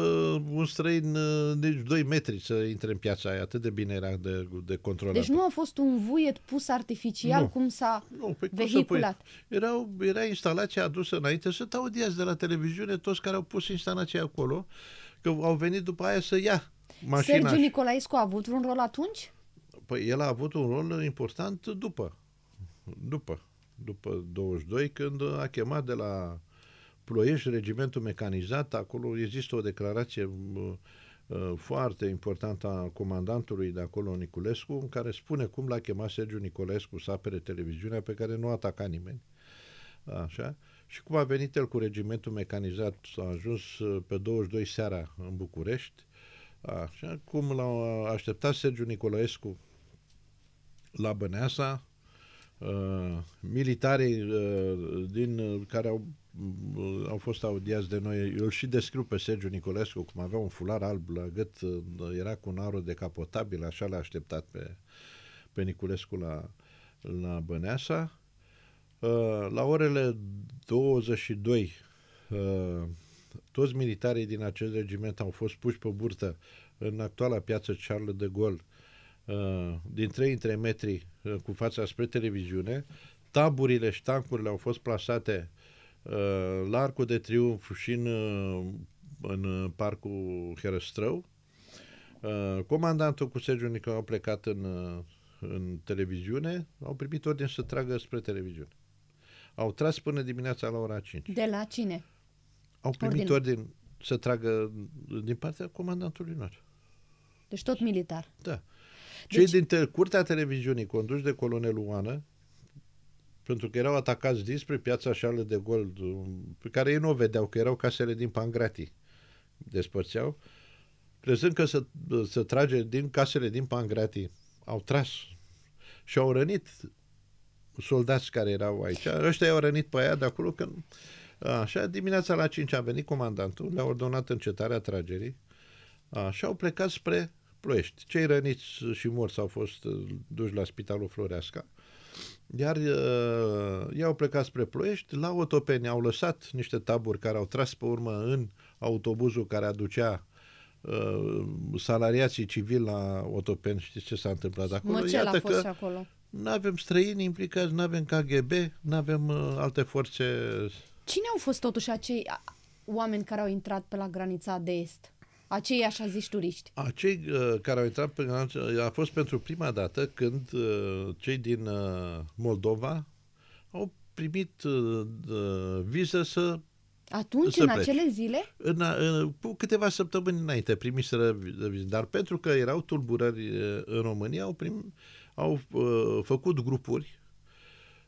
un străin uh, nici 2 metri să intre în piața aia, atât de bine era de, de controlat. Deci nu a fost un vuiet pus artificial nu. cum s-a nu, vehiculat? Păi cum să era, era instalația adusă înainte, te audiați de la televiziune toți care au pus instalația acolo, că au venit după aia să ia mașina. Sergiu Nicolaescu a avut un rol atunci? Păi el a avut un rol important după. După. După 22, când a chemat de la Ploiești regimentul mecanizat. Acolo există o declarație uh, uh, foarte importantă a comandantului de acolo, Niculescu, în care spune cum l-a chemat Sergiu Niculescu să apere televiziunea pe care nu ataca nimeni. Așa. Și cum a venit el cu regimentul mecanizat, a ajuns uh, pe 22 seara în București, Așa cum l-a așteptat Sergiu Nicolaescu la Băneasa, uh, militarii uh, din, uh, care au, uh, au fost audiați de noi, îl și descriu pe Sergiu Nicolescu, cum avea un fular alb la gât, uh, era cu un aro decapotabil, așa l-a așteptat pe, pe Niculescu la, la Băneasa. Uh, la orele 22, uh, toți militarii din acest regiment au fost puși pe burtă în actuala piață Charles de Gaulle, Uh, din 3 3 metri uh, cu fața spre televiziune. Taburile, și tancurile au fost plasate uh, la Arcul de Triunf și în, în Parcul Herăstrău. Comandantul cu Sergiu Nicolae au plecat în, în televiziune, au primit ordine să tragă spre televiziune. Au tras până dimineața la ora 5. De la cine? Au primit ordine, să tragă din partea comandantului nostru. Deci tot militar. Da. Cei deci... din curtea televiziunii conduși de colonel Oană, pentru că erau atacați dinspre piața șală de gol, pe care ei nu o vedeau, că erau casele din Pangrati, despărțeau, crezând că se, se trage din casele din Pangrati, Au tras și au rănit soldați care erau aici. Ăștia i-au rănit pe aia de acolo când... Așa, dimineața la 5 a venit comandantul, le-a ordonat încetarea tragerii a, și au plecat spre Ploiești. Cei răniți și morți au fost uh, duși la Spitalul Floreasca, iar uh, ei au plecat spre Ploiești, la Otopeni au lăsat niște taburi care au tras pe urmă în autobuzul care aducea uh, salariații civili la Otopeni. Știți ce s-a întâmplat acolo? Mă, ce Iată a fost că și acolo? Nu avem străini implicați, nu avem KGB, nu avem uh, alte forțe. Cine au fost totuși acei oameni care au intrat pe la granița de est? Acei, așa zici, turiști. Acei uh, care au intrat pe a fost pentru prima dată când uh, cei din uh, Moldova au primit uh, viză să atunci, să în pleci. acele zile? În, în, cu câteva săptămâni înainte primiseră viză, dar pentru că erau tulburări uh, în România, au, prim, au uh, făcut grupuri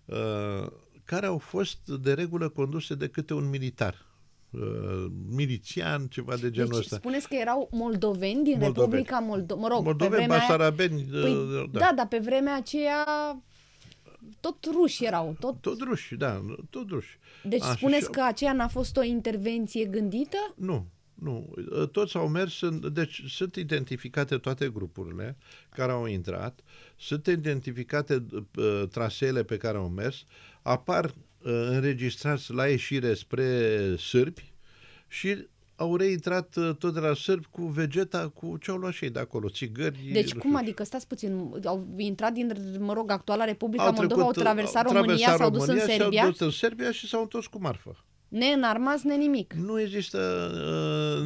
uh, care au fost de regulă conduse de câte un militar Uh, milician, ceva de deci genul deci, ăsta. spuneți că erau moldoveni din moldoveni. Republica Moldova, mă rog, moldoveni, pe vremea... Păi, uh, da. da, dar pe vremea aceea tot ruși erau. Tot, tot ruși, da, tot ruși. Deci Așa. spuneți că aceea n-a fost o intervenție gândită? Nu, nu. Uh, toți au mers, în, deci sunt identificate toate grupurile care au intrat, sunt identificate uh, traseele pe care au mers, apar Uh, înregistrați la ieșire spre sârbi și au reintrat uh, tot de la sârbi cu vegeta, cu ce au luat și ei de acolo, țigări. Deci cum adică, stați puțin, au intrat din, mă rog, actuala Republica au Moldova, trecut, au uh, traversat, au traversat România, s-au dus România, în Serbia. S-au dus în Serbia și s-au întors cu marfă. Neînarmați, ne nimic. Nu există...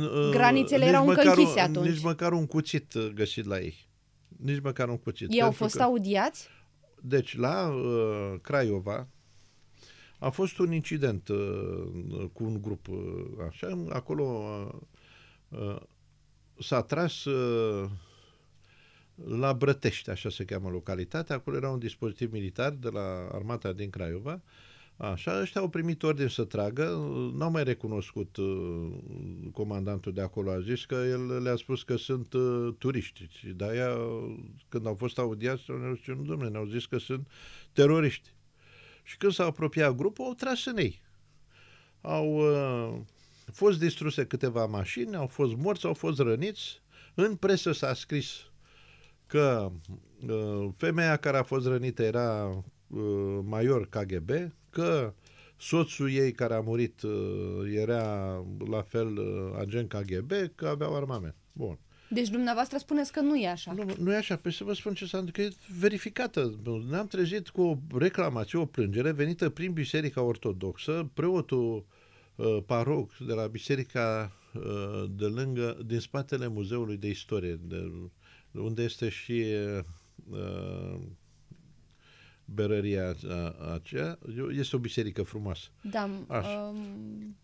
Uh, uh, Granițele erau încă închise atunci. Nici măcar un cuțit găsit la ei. Nici măcar un cuțit. Ei au fost că... audiați? Deci, la uh, Craiova, a fost un incident uh, cu un grup uh, așa, acolo uh, uh s-a tras uh, la Brătești, așa se cheamă localitatea, acolo era un dispozitiv militar de la armata din Craiova, așa, ăștia au primit ordin să tragă, n-au mai recunoscut uh, comandantul de acolo, a zis că el le-a spus că sunt turiști, de-aia când au fost audiați, nu domnule, ne-au zis că sunt teroriști. Și când s-a apropiat grupul, au tras în ei. Au uh, fost distruse câteva mașini, au fost morți, au fost răniți. În presă s-a scris că uh, femeia care a fost rănită era uh, major KGB, că soțul ei care a murit uh, era la fel uh, agent KGB, că aveau armament. Bun. Deci dumneavoastră spuneți că nu e așa. Nu, nu e așa. Păi să vă spun ce s-a întâmplat, că e verificată. Ne-am trezit cu o reclamație, o plângere venită prin Biserica Ortodoxă, preotul uh, paroc de la Biserica uh, de lângă, din spatele Muzeului de Istorie, de, unde este și uh, berăria aceea. Este o biserică frumoasă. Da. Așa. Um...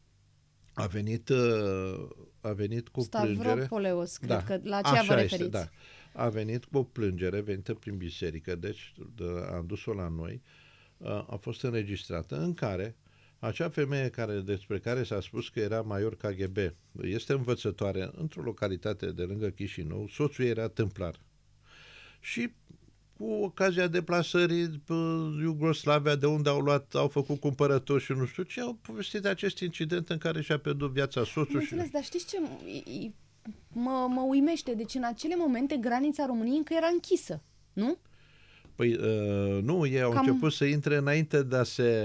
A venit uh, a venit cu Stavropoulos, plângere. cred da, că la ce vă referiți. Este, da. A venit cu o plângere venită prin biserică, deci de, am dus-o la noi, a fost înregistrată, în care acea femeie care, despre care s-a spus că era major KGB, este învățătoare într-o localitate de lângă Chișinău, soțul era templar. Și cu ocazia deplasării pe Iugoslavia, de unde au luat, au făcut cumpărători și nu știu ce, au povestit acest incident în care și-a pierdut viața soțul. Înțeles, și... dar știți ce mă, mă uimește? Deci în acele momente granița României încă era închisă, nu? Păi uh, nu, ei au Cam... început să intre înainte de a se...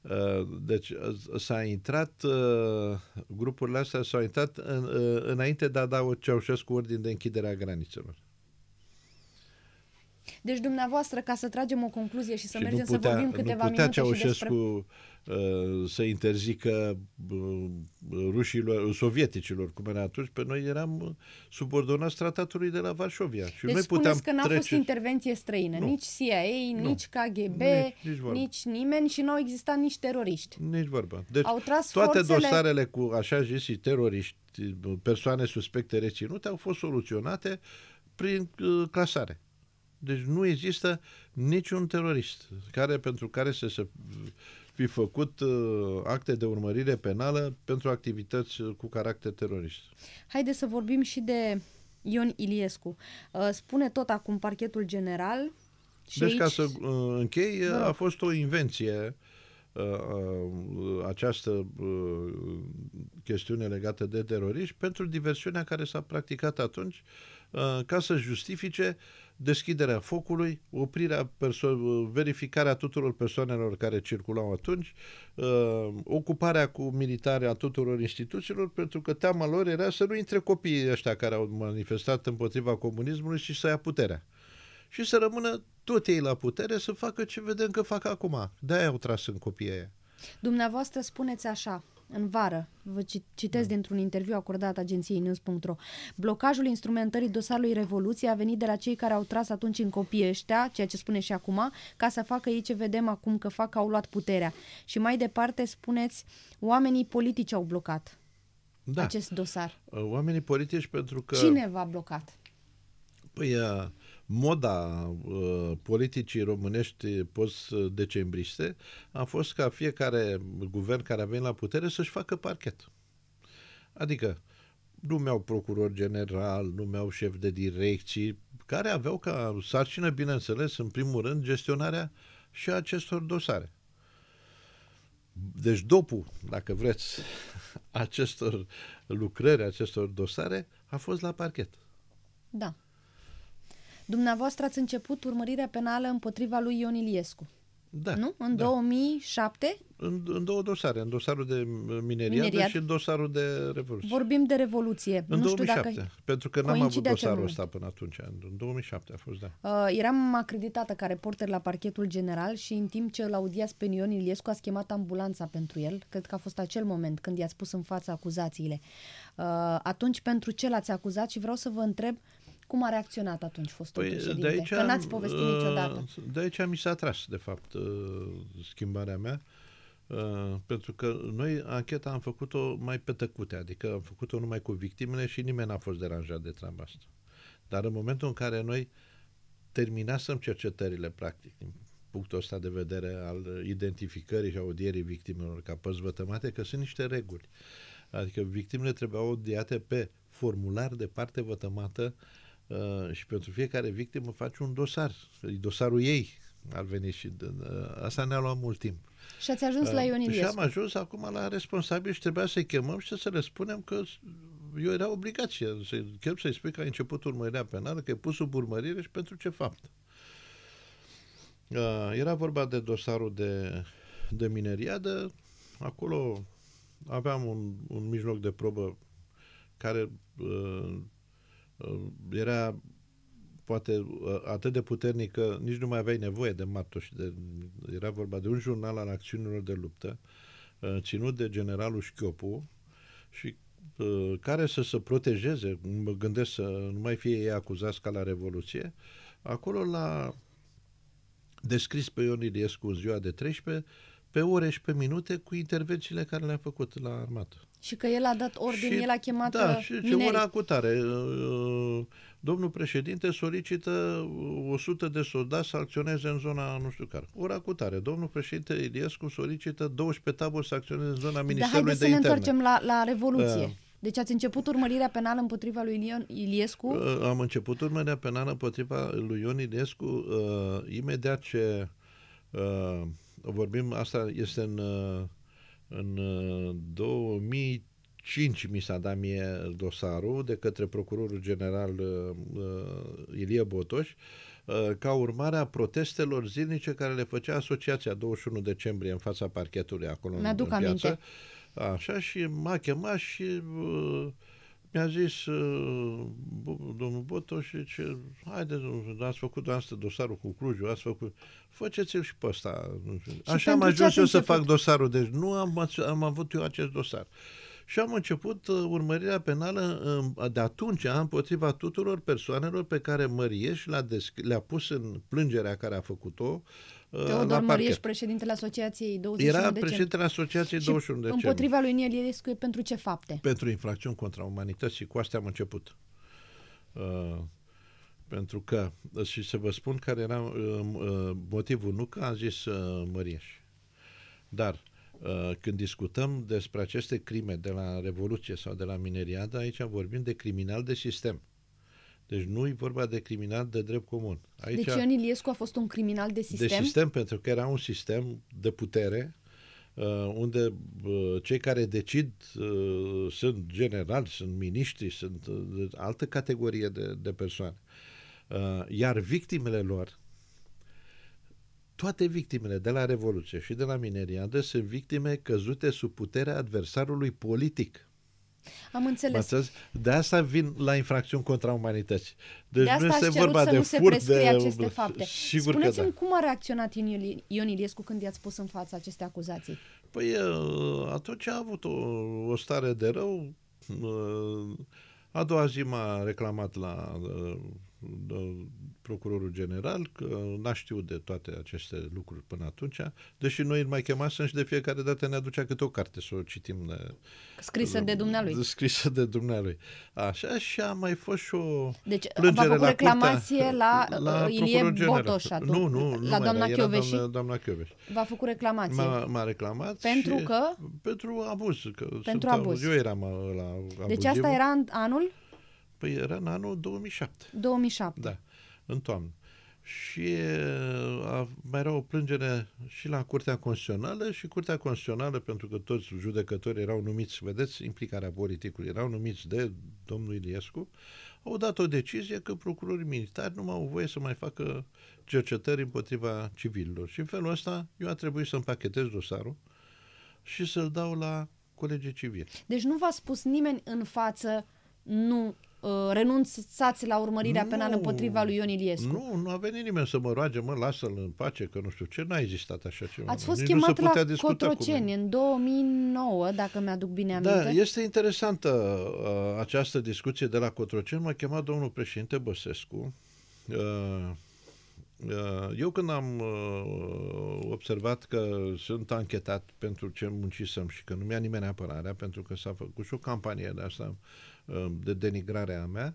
Uh, deci ă, s-a intrat, uh, grupurile astea s-au intrat în, uh, înainte de a da Ceaușescu ordin de închidere a granițelor. Deci dumneavoastră, ca să tragem o concluzie și să și mergem putea, să vorbim câteva nu putea minute Ceaușescu și despre... Uh, să interzică uh, rușilor, sovieticilor, cum era atunci, pe noi eram subordonați tratatului de la Varșovia. Și deci noi puteam că n-a trece... fost intervenție străină, nu. nici CIA, nu. nici KGB, nici, nici, nici nimeni și nu au existat nici teroriști. Nici vorba. Deci au tras toate forțele... dosarele cu așa zis teroriști, persoane suspecte reținute, au fost soluționate prin uh, clasare. Deci nu există niciun terorist care, pentru care să se fi făcut uh, acte de urmărire penală pentru activități uh, cu caracter terorist. Haideți să vorbim și de Ion Iliescu. Uh, spune tot acum parchetul general. Și deci, aici... ca să uh, închei, da. a fost o invenție uh, uh, această chestiune legată de teroriști pentru diversiunea care s-a practicat atunci ca să justifice uh, deschiderea focului, oprirea perso- verificarea tuturor persoanelor care circulau atunci, uh, ocuparea cu militare a tuturor instituțiilor, pentru că teama lor era să nu intre copiii ăștia care au manifestat împotriva comunismului și să ia puterea. Și să rămână tot ei la putere să facă ce vedem că fac acum. De-aia au tras în copiii aia. Dumneavoastră spuneți așa, în vară. Vă citesc da. dintr-un interviu acordat agenției news.ro. Blocajul instrumentării dosarului Revoluție a venit de la cei care au tras atunci în copii ăștia, ceea ce spune și acum, ca să facă ei ce vedem acum că fac, că au luat puterea. Și mai departe spuneți, oamenii politici au blocat da. acest dosar. Uh, oamenii politici pentru că... Cine v-a blocat? Păi, uh moda uh, politicii românești post-decembriste a fost ca fiecare guvern care a venit la putere să-și facă parchet. Adică nu mi-au procuror general, nu mi-au șef de direcții, care aveau ca sarcină, bineînțeles, în primul rând, gestionarea și a acestor dosare. Deci dopul, dacă vreți, acestor lucrări, acestor dosare, a fost la parchet. Da. Dumneavoastră ați început urmărirea penală împotriva lui Ion Iliescu. Da. Nu? În da. 2007? În, în două dosare, în dosarul de mineriadă Mineriad. și în dosarul de revoluție. Vorbim de revoluție. În nu 2007, știu dacă... pentru că n-am avut dosarul ăsta până atunci. În 2007 a fost, da. Uh, eram acreditată ca reporter la parchetul general și în timp ce îl audiați pe Ion Iliescu a chemat ambulanța pentru el. Cred că a fost acel moment când i-ați pus în fața acuzațiile. Uh, atunci pentru ce l-ați acuzat și vreau să vă întreb uh, cum a reacționat atunci fostul păi, președinte? De aici, că n-ați povestit niciodată. Uh, de aici mi s-a tras, de fapt, uh, schimbarea mea. Uh, pentru că noi ancheta am făcut-o mai pe adică am făcut-o numai cu victimele și nimeni n-a fost deranjat de treaba asta. Dar în momentul în care noi terminasem cercetările, practic, din punctul ăsta de vedere al identificării și audierii victimelor ca părți vătămate, că sunt niște reguli. Adică victimele trebuiau audiate pe formular de parte vătămată Uh, și pentru fiecare victimă faci un dosar, dosarul ei ar veni și uh, asta ne-a luat mult timp. Și ați ajuns uh, la Ion Iliescu. Și am ajuns acum la responsabil și trebuia să-i chemăm și să le spunem că eu era obligație să chem să-i spui că a început urmărirea penală, că e pus sub urmărire și pentru ce fapt. Uh, era vorba de dosarul de, de mineriadă, acolo aveam un, un mijloc de probă care uh, Uh, era poate uh, atât de puternic că nici nu mai aveai nevoie de martori. De, era vorba de un jurnal al acțiunilor de luptă uh, ținut de generalul Șchiopu și care să se protejeze, mă gândesc să nu mai fie ei acuzați ca la Revoluție, acolo l-a descris pe Ion Iliescu în ziua de 13 pe ore și pe minute cu intervențiile care le-a făcut la armată. Și că el a dat ordine, el a chemat Da, uh, și ce ora cu tare. Uh, uh, domnul președinte solicită 100 de soldați să acționeze în zona nu știu care. Ora cu tare. Domnul președinte Iliescu solicită 12 taburi să acționeze în zona da, Ministerului de, de Interne. Haideți să ne întoarcem la, la Revoluție. Uh, Deci ați început urmărirea penală împotriva lui Ion Iliescu? Am început urmărirea penală împotriva lui Ion Iliescu uh, imediat ce uh, vorbim, asta este în uh, în 2005 uh, mi s-a dat mie dosarul de către Procurorul General uh, uh, Ilie Botoș ca urmare a protestelor zilnice care le făcea Asociația 21 decembrie în fața parchetului acolo Mi-aduc în piață. Aminte. Așa și m-a chemat și uh, mi-a zis uh, domnul Botoș, ce, haideți, ați făcut asta dosarul cu Clujul, ați făcut, faceți-l și pe ăsta. Și Așa am ajuns eu să fac dosarul, deci nu am, am avut eu acest dosar. Și am început uh, urmărirea penală uh, de atunci împotriva tuturor persoanelor pe care Mărieș le-a, desc- le-a pus în plângerea care a făcut-o, Teodor Mărieș, președintele Asociației 21 Era președintele Asociației 21 decembrie. Și împotriva lui Nel Iliescu pentru ce fapte? Pentru infracțiuni contra umanității. Cu astea am început. Uh, pentru că, uh, și să vă spun care era uh, uh motivul, nu că am zis uh, Mărieș, dar uh, când discutăm despre aceste crime de la Revoluție sau de la Mineriada, aici vorbim de criminal de sistem. Uh, deci nu e vorba de criminal de drept comun. Aici, deci Ion Iliescu a fost un criminal de sistem? De sistem, pentru că era un sistem de putere uh, unde uh, cei care decid uh, sunt generali, sunt miniștri, sunt uh, altă categorie de, de persoane. Uh, iar victimele lor, toate victimele de la Revoluție și de la Mineria, sunt victime căzute sub puterea adversarului politic am înțeles. De asta vin la infracțiuni contra umanității. Deci de asta nu este vorba să de nu se furt se de... aceste fapte. Sigur Spuneți-mi da. cum a reacționat Ion Iliescu când i-ați pus în fața aceste acuzații? Păi atunci a avut o, o stare de rău. A doua zi m-a reclamat la procurorul general că n-a știut de toate aceste lucruri până atunci, deși noi îl mai chemasem și de fiecare dată ne aducea câte o carte să o citim. scrisă de dumnealui. Scrisă de dumnealui. Așa și a mai fost și o deci, plângere la reclamație la, la, uh, la Ilie Botoș atunci. Nu, nu, nu la doamna era, Doamna, doamna Chioveși. V-a făcut reclamație. M-a, m-a reclamat. Pentru că? Pentru abuz. Că pentru abuz. Eu eram uh, la abuz. Deci asta era anul? Păi era în anul 2007. 2007. Da, în toamnă. Și uh, a, mai era o plângere și la Curtea Constituțională și Curtea Constituțională, pentru că toți judecătorii erau numiți, vedeți, implicarea politicului, erau numiți de domnul Iliescu, au dat o decizie că procurorii militari nu mai au voie să mai facă cercetări împotriva civililor. Și în felul ăsta eu a trebuit să împachetez dosarul și să-l dau la colegii civili. Deci nu v-a spus nimeni în față nu Uh, renunțați la urmărirea nu, penală împotriva lui Ion Iliescu. Nu, nu a venit nimeni să mă roage, mă, lasă-l în pace, că nu știu ce, n-a existat așa ceva. Ați fost Nici chemat la Cotroceni în 2009, dacă mi-aduc bine da, aminte. Da, este interesantă uh, această discuție de la Cotroceni. M-a chemat domnul președinte Băsescu. Uh, uh eu când am uh, observat că sunt anchetat pentru ce muncisem și că nu mi-a nimeni apărarea, pentru că s-a făcut și o campanie de asta Um, de denigrare a mea,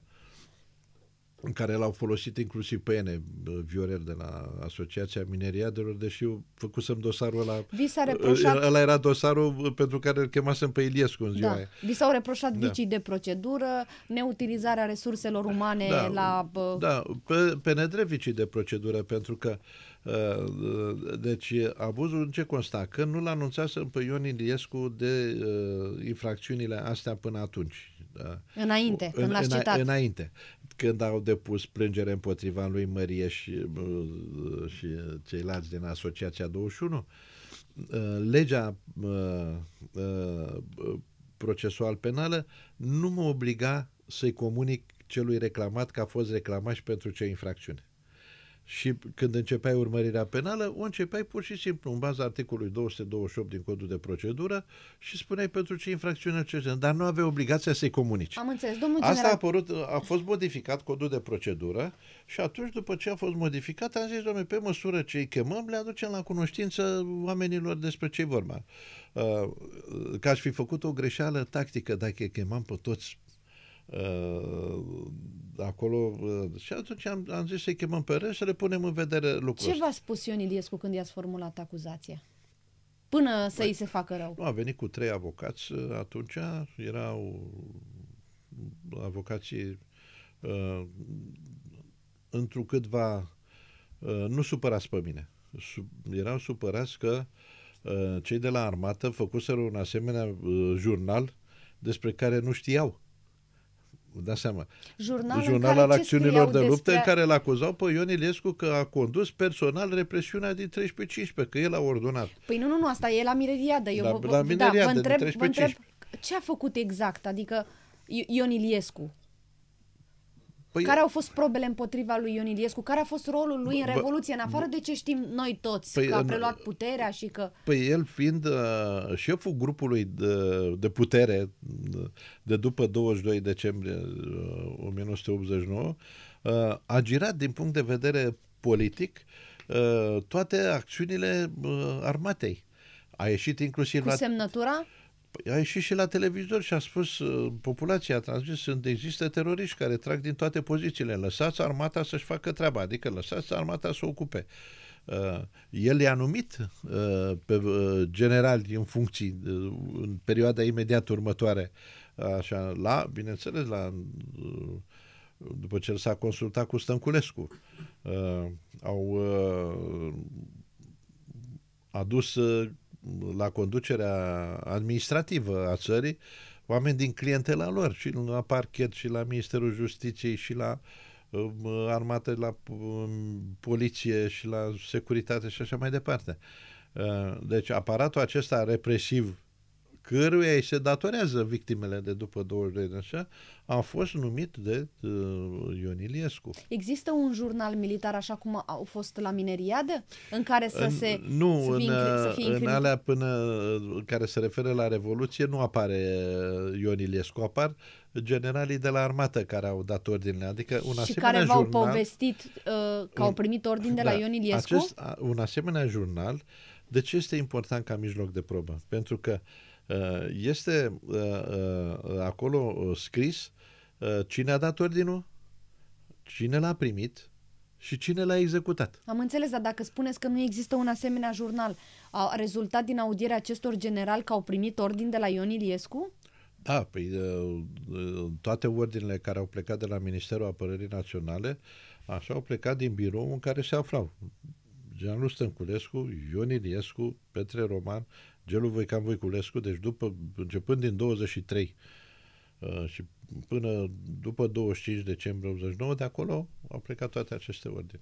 în care l-au folosit inclusiv pe Ene Viorel de la Asociația Mineriadelor, deși eu făcusem dosarul ăla. Vi s-a reproșat... Uh, ăla era dosarul uh, pentru care îl chemasem pe Iliescu în ziua da. aia. Vi s-au reproșat da. vicii de procedură, neutilizarea resurselor umane da, la... Da, pe, pe nedrept vicii de procedură, pentru că uh, deci abuzul în ce consta? Că nu l-anunțasem pe Ion Iliescu de infracțiunile astea până atunci da? Înainte, în, când l aș citat. înainte. Când au depus plângere împotriva lui Mărie și, uh, și ceilalți din Asociația 21, uh, legea uh, procesual penală nu mă obliga să-i comunic celui reclamat că a fost reclamat și pentru ce infracțiune și când începeai urmărirea penală, o începeai pur și simplu în baza articolului 228 din codul de procedură și spuneai pentru ce infracțiune ce dar nu aveai obligația să-i comunici. Am înțeles, domnul Asta general... a, apărut, a fost modificat codul de procedură și atunci, după ce a fost modificat, am zis, domnule, pe măsură ce îi chemăm, le aducem la cunoștință oamenilor despre ce vorba. Uh, că aș fi făcut o greșeală tactică dacă îi chemam pe toți uh, acolo uh, și atunci am, am zis să-i chemăm pe rest, să le punem în vedere lucrul Ce ăsta. v-a spus Ion Iliescu când i-ați formulat acuzația? Până să îi se facă rău. Nu, a venit cu trei avocați uh, atunci, erau avocații uh, întrucâtva uh, nu supărați pe mine. Sub, erau supărați că uh, cei de la armată făcuseră un asemenea uh, jurnal despre care nu știau dați seama, jurnal, jurnal al acțiunilor de luptă despre... în care îl acuzau pe Ion Ilescu că a condus personal represiunea din 13-15, că el a ordonat. Păi nu, nu, nu, asta e la Mireriadă. Eu la, vă, la Mireriadă, da, vă întreb, vă întreb ce a făcut exact, adică Ion Iliescu. Păi, care au fost probele împotriva lui Ion Iliescu? Care a fost rolul lui bă, în Revoluție, în afară bă, de ce știm noi toți, păi, că a preluat puterea și că... Păi el fiind uh, șeful grupului de, de putere de după 22 decembrie uh, 1989, uh, a girat din punct de vedere politic uh, toate acțiunile uh, armatei. A ieșit inclusiv... Cu semnătura? Uh, a ieșit și la televizor și a spus, uh, populația a transmis, sunt, există teroriști care trag din toate pozițiile, lăsați armata să-și facă treaba, adică lăsați armata să ocupe. Uh, el i-a numit uh, pe generali în funcții în perioada imediat următoare, așa, la, bineînțeles, la după ce s-a consultat cu Stănculescu. Au adus la conducerea administrativă a țării oameni din clientela lor și la parchet și la Ministerul Justiției și la uh, um, armate, la uh, poliție și la securitate și așa mai departe. Uh, deci aparatul acesta represiv căruia îi se datorează victimele de după 22 de așa, a fost numit de uh, Ion Iliescu. Există un jurnal militar așa cum au fost la Mineriadă? În care să în, se... Nu, să în, fie, să fie în alea până uh, care se referă la Revoluție nu apare uh, Ion Iliescu, apar generalii de la armată care au dat ordinele, adică un și asemenea care v-au jurnal, povestit uh, că un, au primit ordin de da, la Ion Iliescu? Acest, un asemenea jurnal, de ce este important ca mijloc de probă? Pentru că uh, Uh, este uh, uh, acolo scris cine a dat ordinul, cine l-a primit și cine l-a executat. Am înțeles, dar dacă spuneți că nu există un asemenea jurnal, a rezultat din audierea acestor generali că au primit ordin de la Ion Iliescu? Da, păi, toate ordinele care au plecat de la Ministerul Apărării Naționale, așa au plecat din birou în care se aflau. Gianlu Stănculescu, Ion Iliescu, Petre Roman, Gelu Voican Voiculescu, deci după, începând din 23 uh, și până după 25 decembrie 89, de acolo au plecat toate aceste ordini.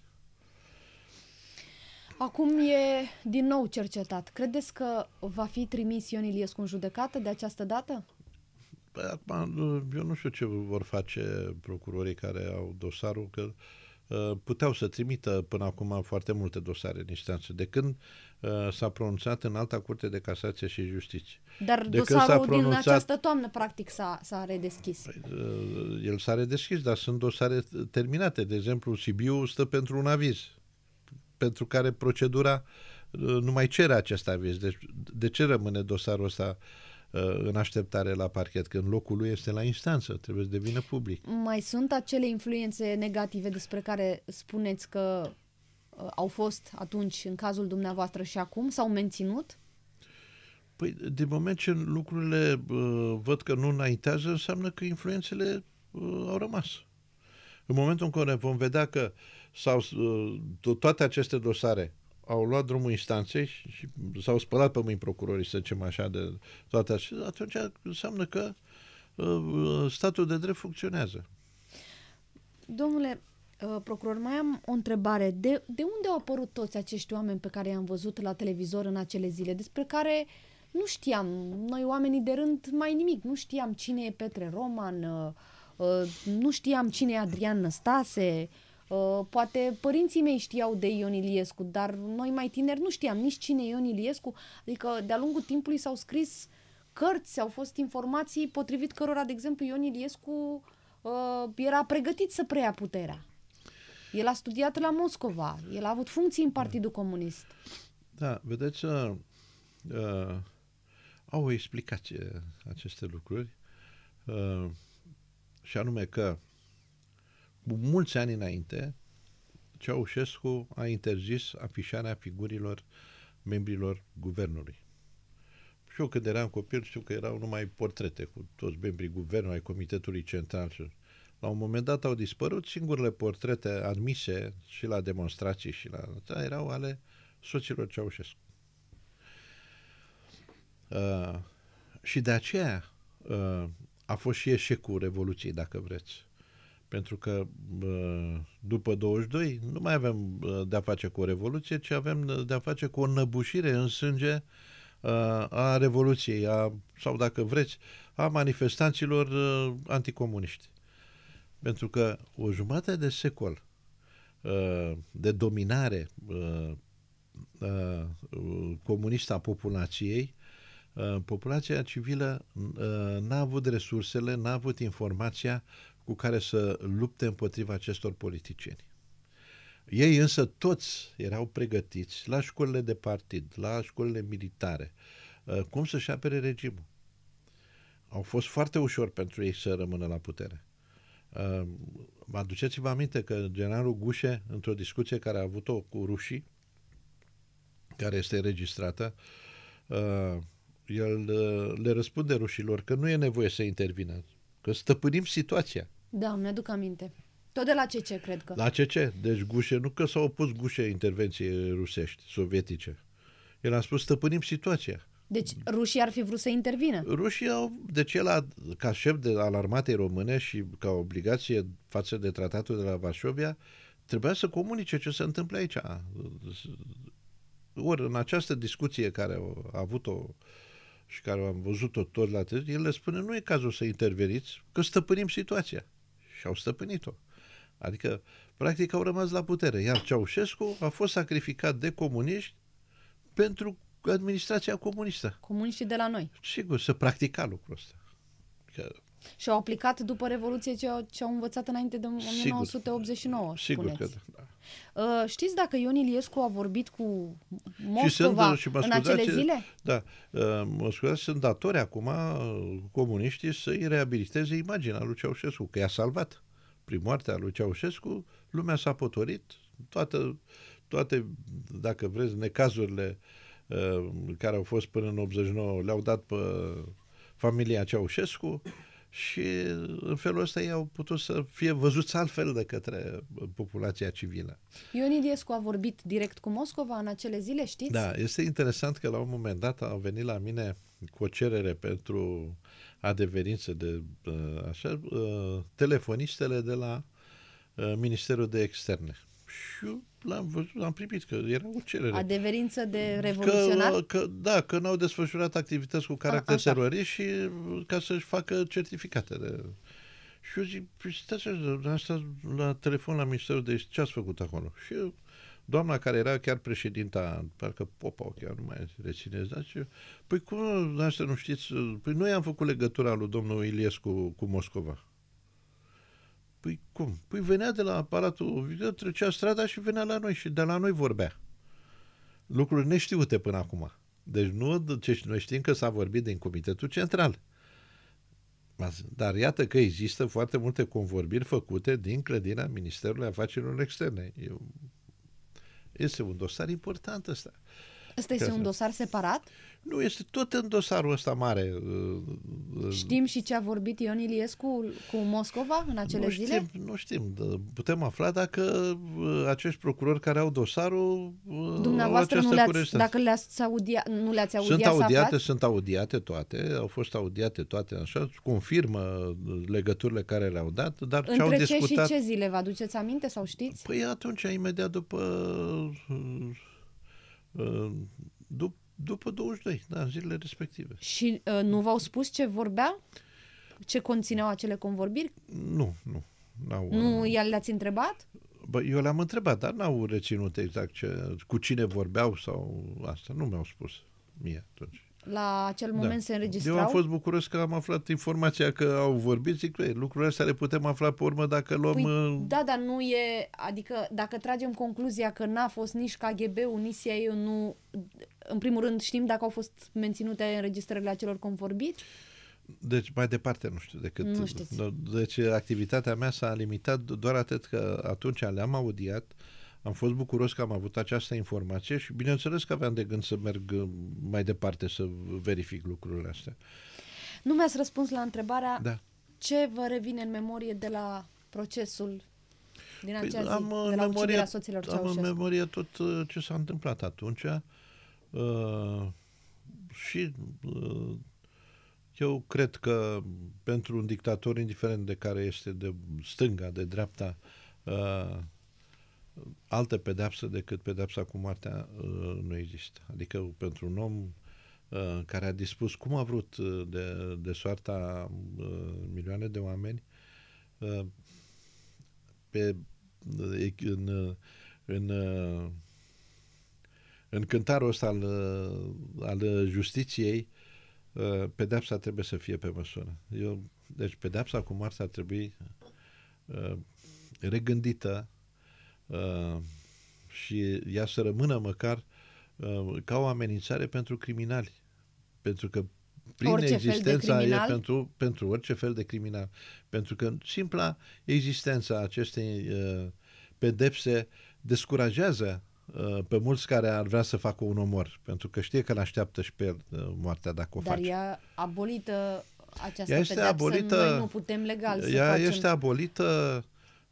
Acum e din nou cercetat. Credeți că va fi trimis Ion Iliescu în judecată de această dată? Păi, acum, uh, eu nu știu ce vor face procurorii care au dosarul, că uh, puteau să trimită până acum foarte multe dosare în instanță. De când uh, Uh, s-a pronunțat în alta curte de casație și justiție. Dar de dosarul pronunțat... din această toamnă, practic, s-a, s-a redeschis. Păi, uh, el s-a redeschis, dar sunt dosare terminate. De exemplu, Sibiu stă pentru un aviz, pentru care procedura uh, nu mai cere acest aviz. Deci, de ce rămâne dosarul ăsta în așteptare la parchet, când locul lui este la instanță, trebuie să devină public. Mai sunt acele influențe negative despre care spuneți că Uh, au fost atunci în cazul dumneavoastră și acum? S-au menținut? Păi, din moment ce lucrurile uh, văd că nu înaintează, înseamnă că influențele uh, au rămas. În momentul în care vom vedea că sau uh, toate aceste dosare au luat drumul instanței și, și s-au spălat pe mâini procurorii, să zicem așa, de toate acestea, atunci înseamnă că uh, uh, statul de drept funcționează. Domnule, Uh, procuror, mai am o întrebare. De, de unde au apărut toți acești oameni pe care i-am văzut la televizor în acele zile, despre care nu știam, noi oamenii de rând, mai nimic, nu știam cine e Petre Roman, uh, uh, nu știam cine e Adrian Năstase, Uh, poate părinții mei știau de Ion Iliescu, dar noi mai tineri nu știam nici cine e Ion Iliescu. Adică de-a lungul timpului s-au scris cărți, au fost informații potrivit cărora, de exemplu, Ion Iliescu uh, era pregătit să preia puterea. El a studiat la Moscova, el a avut funcții în Partidul da. Comunist. Da, vedeți, uh, uh, au o explicație aceste lucruri, uh, și anume că mulți ani înainte, Ceaușescu a interzis afișarea figurilor membrilor guvernului. Și eu când eram copil știu că erau numai portrete cu toți membrii guvernului, ai Comitetului Central și la un moment dat au dispărut singurele portrete admise și la demonstrații și la... Da, erau ale soților Ceaușescu. Uh, și de aceea uh, a fost și eșecul Revoluției, dacă vreți. Pentru că uh, după 22 nu mai avem uh, de-a face cu o revoluție, ci avem uh, de-a face cu o năbușire în sânge uh, a revoluției, a, sau dacă vreți, a manifestanților anticomuniști. Pentru că o jumătate de secol uh, de dominare uh, uh, comunistă a populației, populația civilă n-a avut resursele, n-a avut informația cu care să lupte împotriva acestor politicieni. Ei însă toți erau pregătiți la școlile de partid, la școlile militare, cum să-și apere regimul. Au fost foarte ușor pentru ei să rămână la putere. Ehm, vă aduceți-vă aminte că generalul Gușe, într-o discuție care a avut-o cu rușii, care este registrată, ehm, el eh, le răspunde rușilor că nu e nevoie să intervină, că stăpânim situația. Da, mi-aduc aminte. Tot de la CC, cred că. La CC. Deci Gușe, nu că s-au opus Gușe intervenției rusești, sovietice. El a spus, stăpânim situația. Deci rușii ar fi vrut să intervină. Rușii au, deci el a, ca șef de, al armatei române și ca obligație față de tratatul de la Varsovia, trebuia să comunice ce se întâmplă aici. Ori în această discuție care a avut-o și care am văzut-o tot la târziu, el le spune, nu e cazul să interveniți, că stăpânim situația. Și au stăpânit-o. Adică, practic, au rămas la putere. Iar Ceaușescu a fost sacrificat de comuniști pentru administrația comunistă. Comuniștii de la noi. Sigur, să practica lucrul ăsta. Că... Și au aplicat după Revoluție ce au, ce au învățat înainte de 1989, Sigur, sigur că da, da. Uh, știți dacă Ion Iliescu a vorbit cu Moscova și sunt, și în acele zile? Da, uh, mă scuzați, sunt datori acum uh, comuniștii să-i reabiliteze imaginea lui Ceaușescu, că i-a salvat. Prin moartea lui Ceaușescu, lumea s-a potorit, Toate, toate, dacă vreți, necazurile uh, Uh, care au fost până în 89, le-au dat pe familia Ceaușescu și uh, în felul ăsta ei au putut să fie văzuți altfel de către uh, populația civilă. Ion Iliescu a vorbit direct cu Moscova în acele zile, știți? Da, este interesant că la un moment dat a venit la mine cu o cerere pentru adeverință de așa, telefonistele de la Ministerul de Externe. Și eu l-am văzut, am primit că era o cerere. Adeverință de revoluționar? Că, că, da, că n-au desfășurat activități cu caracter terorist și ca să-și facă certificatele. Și eu zic, păi, stați așa la telefon la Ministerul de ce ați făcut acolo? Și eu, doamna care era chiar președinta, parcă Popa, chiar nu mai rețineți, dar ce, păi cum asta nu știți? Păi noi am făcut legătura lui domnul Iliescu cu Moscova. Păi cum? Păi venea de la aparatul video, trecea strada și venea la noi și de la noi vorbea. Lucruri neștiute până acum. Deci nu, deci noi știm că s-a vorbit din Comitetul Central. Dar iată că există foarte multe convorbiri făcute din clădirea Ministerului Afacerilor Externe. Eu... Este un dosar important ăsta. Uh, Asta este un dosar separat? Nu, este tot în dosarul ăsta mare. Uh, uh, știm și ce a vorbit Ion Iliescu cu Moscova în acele nu știm, zile? Nu știm. Putem afla dacă uh, acești procurori care au dosarul Dumneavoastră nu le-ați, dacă le-ați audia, nu le-ați audia Sunt audiate, sunt audiate toate, au fost audiate toate așa, confirmă legăturile care le-au dat, dar Între ce au discutat... Între ce și ce zile vă aduceți aminte sau știți? Păi atunci, imediat după Ehm, dup, după 22, da, în zilele respective. Și uh, nu v-au spus ce vorbea? Ce conțineau acele convorbiri? Nu, nu. N-au, nu uh, le-ați întrebat? Bă, eu le-am întrebat, dar n-au reținut exact ce, cu cine vorbeau sau asta. Nu mi-au spus mie atunci la acel da. moment da. se înregistrau. Eu am fost bucuros că am aflat informația că au vorbit, zic, ei, lucrurile astea le putem afla pe urmă dacă luăm... Păi, uh... da, dar nu e, adică dacă tragem concluzia că n-a fost nici KGB-ul, nici CIA, nu... În primul rând știm dacă au fost menținute înregistrările acelor convorbiți? Deci mai departe nu știu decât... Nu știți. Deci activitatea mea s-a limitat doar atât că atunci le-am audiat, uh, am fost bucuros că am avut această informație și bineînțeles că aveam de gând să merg uh, mai departe să verific lucrurile astea. Nu mi-ați răspuns la întrebarea da. ce vă revine în memorie de la procesul din păi acea păi, am zi, de uh, la memoria, soților Am în memorie tot uh, ce s-a întâmplat atunci uh, și uh, eu cred că pentru un dictator, indiferent de care este de stânga, de dreapta, altă pedeapsă decât pedepsa cu moartea uh, nu există. Adică pentru un om uh, care a dispus cum a vrut uh, de, de soarta milioane de oameni pe, în, în, în cântarul ăsta al, al justiției pedepsa trebuie să fie pe măsură. Eu, deci pedepsa cu moartea ar trebui regândită Uh, și ea să rămână măcar uh, ca o amenințare pentru criminali. Pentru că prin orice existența e pentru, pentru orice fel de criminal. Pentru că simpla existența acestei uh, pedepse descurajează uh, pe mulți care ar vrea să facă un omor, pentru că știe că îl așteaptă și pe el uh, moartea dacă o Dar face. Dar ea abolită această ea este pedepsă, abolită, noi nu putem legal să ea facem. este abolită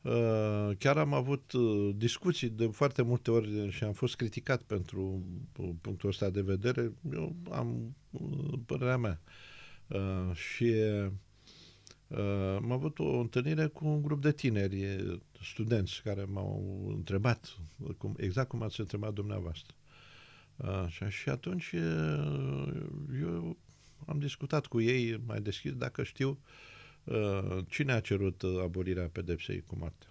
Uh, chiar am avut uh, discuții de foarte multe ori și am fost criticat pentru uh, punctul ăsta de vedere. Eu am părerea mea. Și am avut o întâlnire cu un grup de tineri, studenți, care m-au întrebat, cum, exact cum ați întrebat dumneavoastră. Așa, și atunci eu am discutat cu ei mai deschis dacă știu uh, Uh, cine a cerut uh, abolirea pedepsei cu moartea?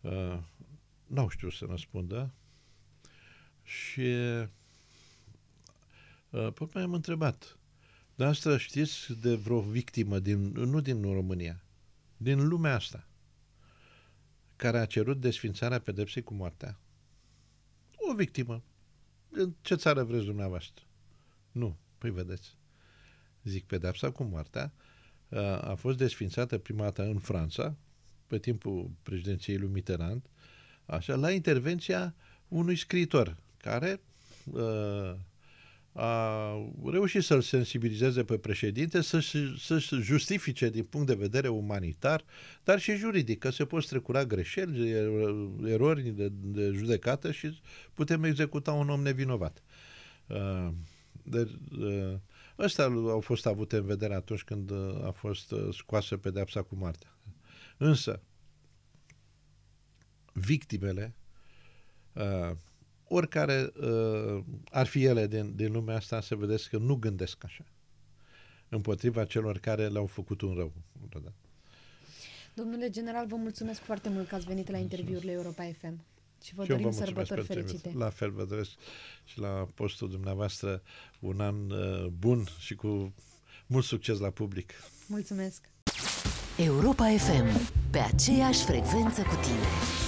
Uh, n-au să răspundă și pe mai am întrebat. Dar asta știți de vreo victimă, din, nu din România, din lumea asta, care a cerut desfințarea pedepsei cu moartea? O victimă. În ce țară vreți dumneavoastră? Nu. Păi vedeți. Zic, pedepsa cu moartea a fost desfințată prima dată în Franța, pe timpul președinției lui Mitterrand, așa, la intervenția unui scriitor care a reușit să-l sensibilizeze pe președinte să-și, să justifice din punct de vedere umanitar, dar și juridic, că se pot strecura greșeli, erori de, de judecată și putem executa un om nevinovat. Uh, deci, uh, Ăsta au fost avute în vedere atunci când a fost uh, scoasă pedeapsa cu moartea. Însă, victimele, uh, oricare uh, ar fi ele din, din lumea asta, să vedeți că nu gândesc așa. Împotriva celor care le-au făcut un rău. Domnule general, vă mulțumesc foarte mult că ați venit la interviurile Europa FM. Și vă și dorim vă sărbători fericite. La fel vă doresc și la postul dumneavoastră un an uh, bun și cu mult succes la public. Mulțumesc! Europa FM, pe aceeași frecvență cu tine.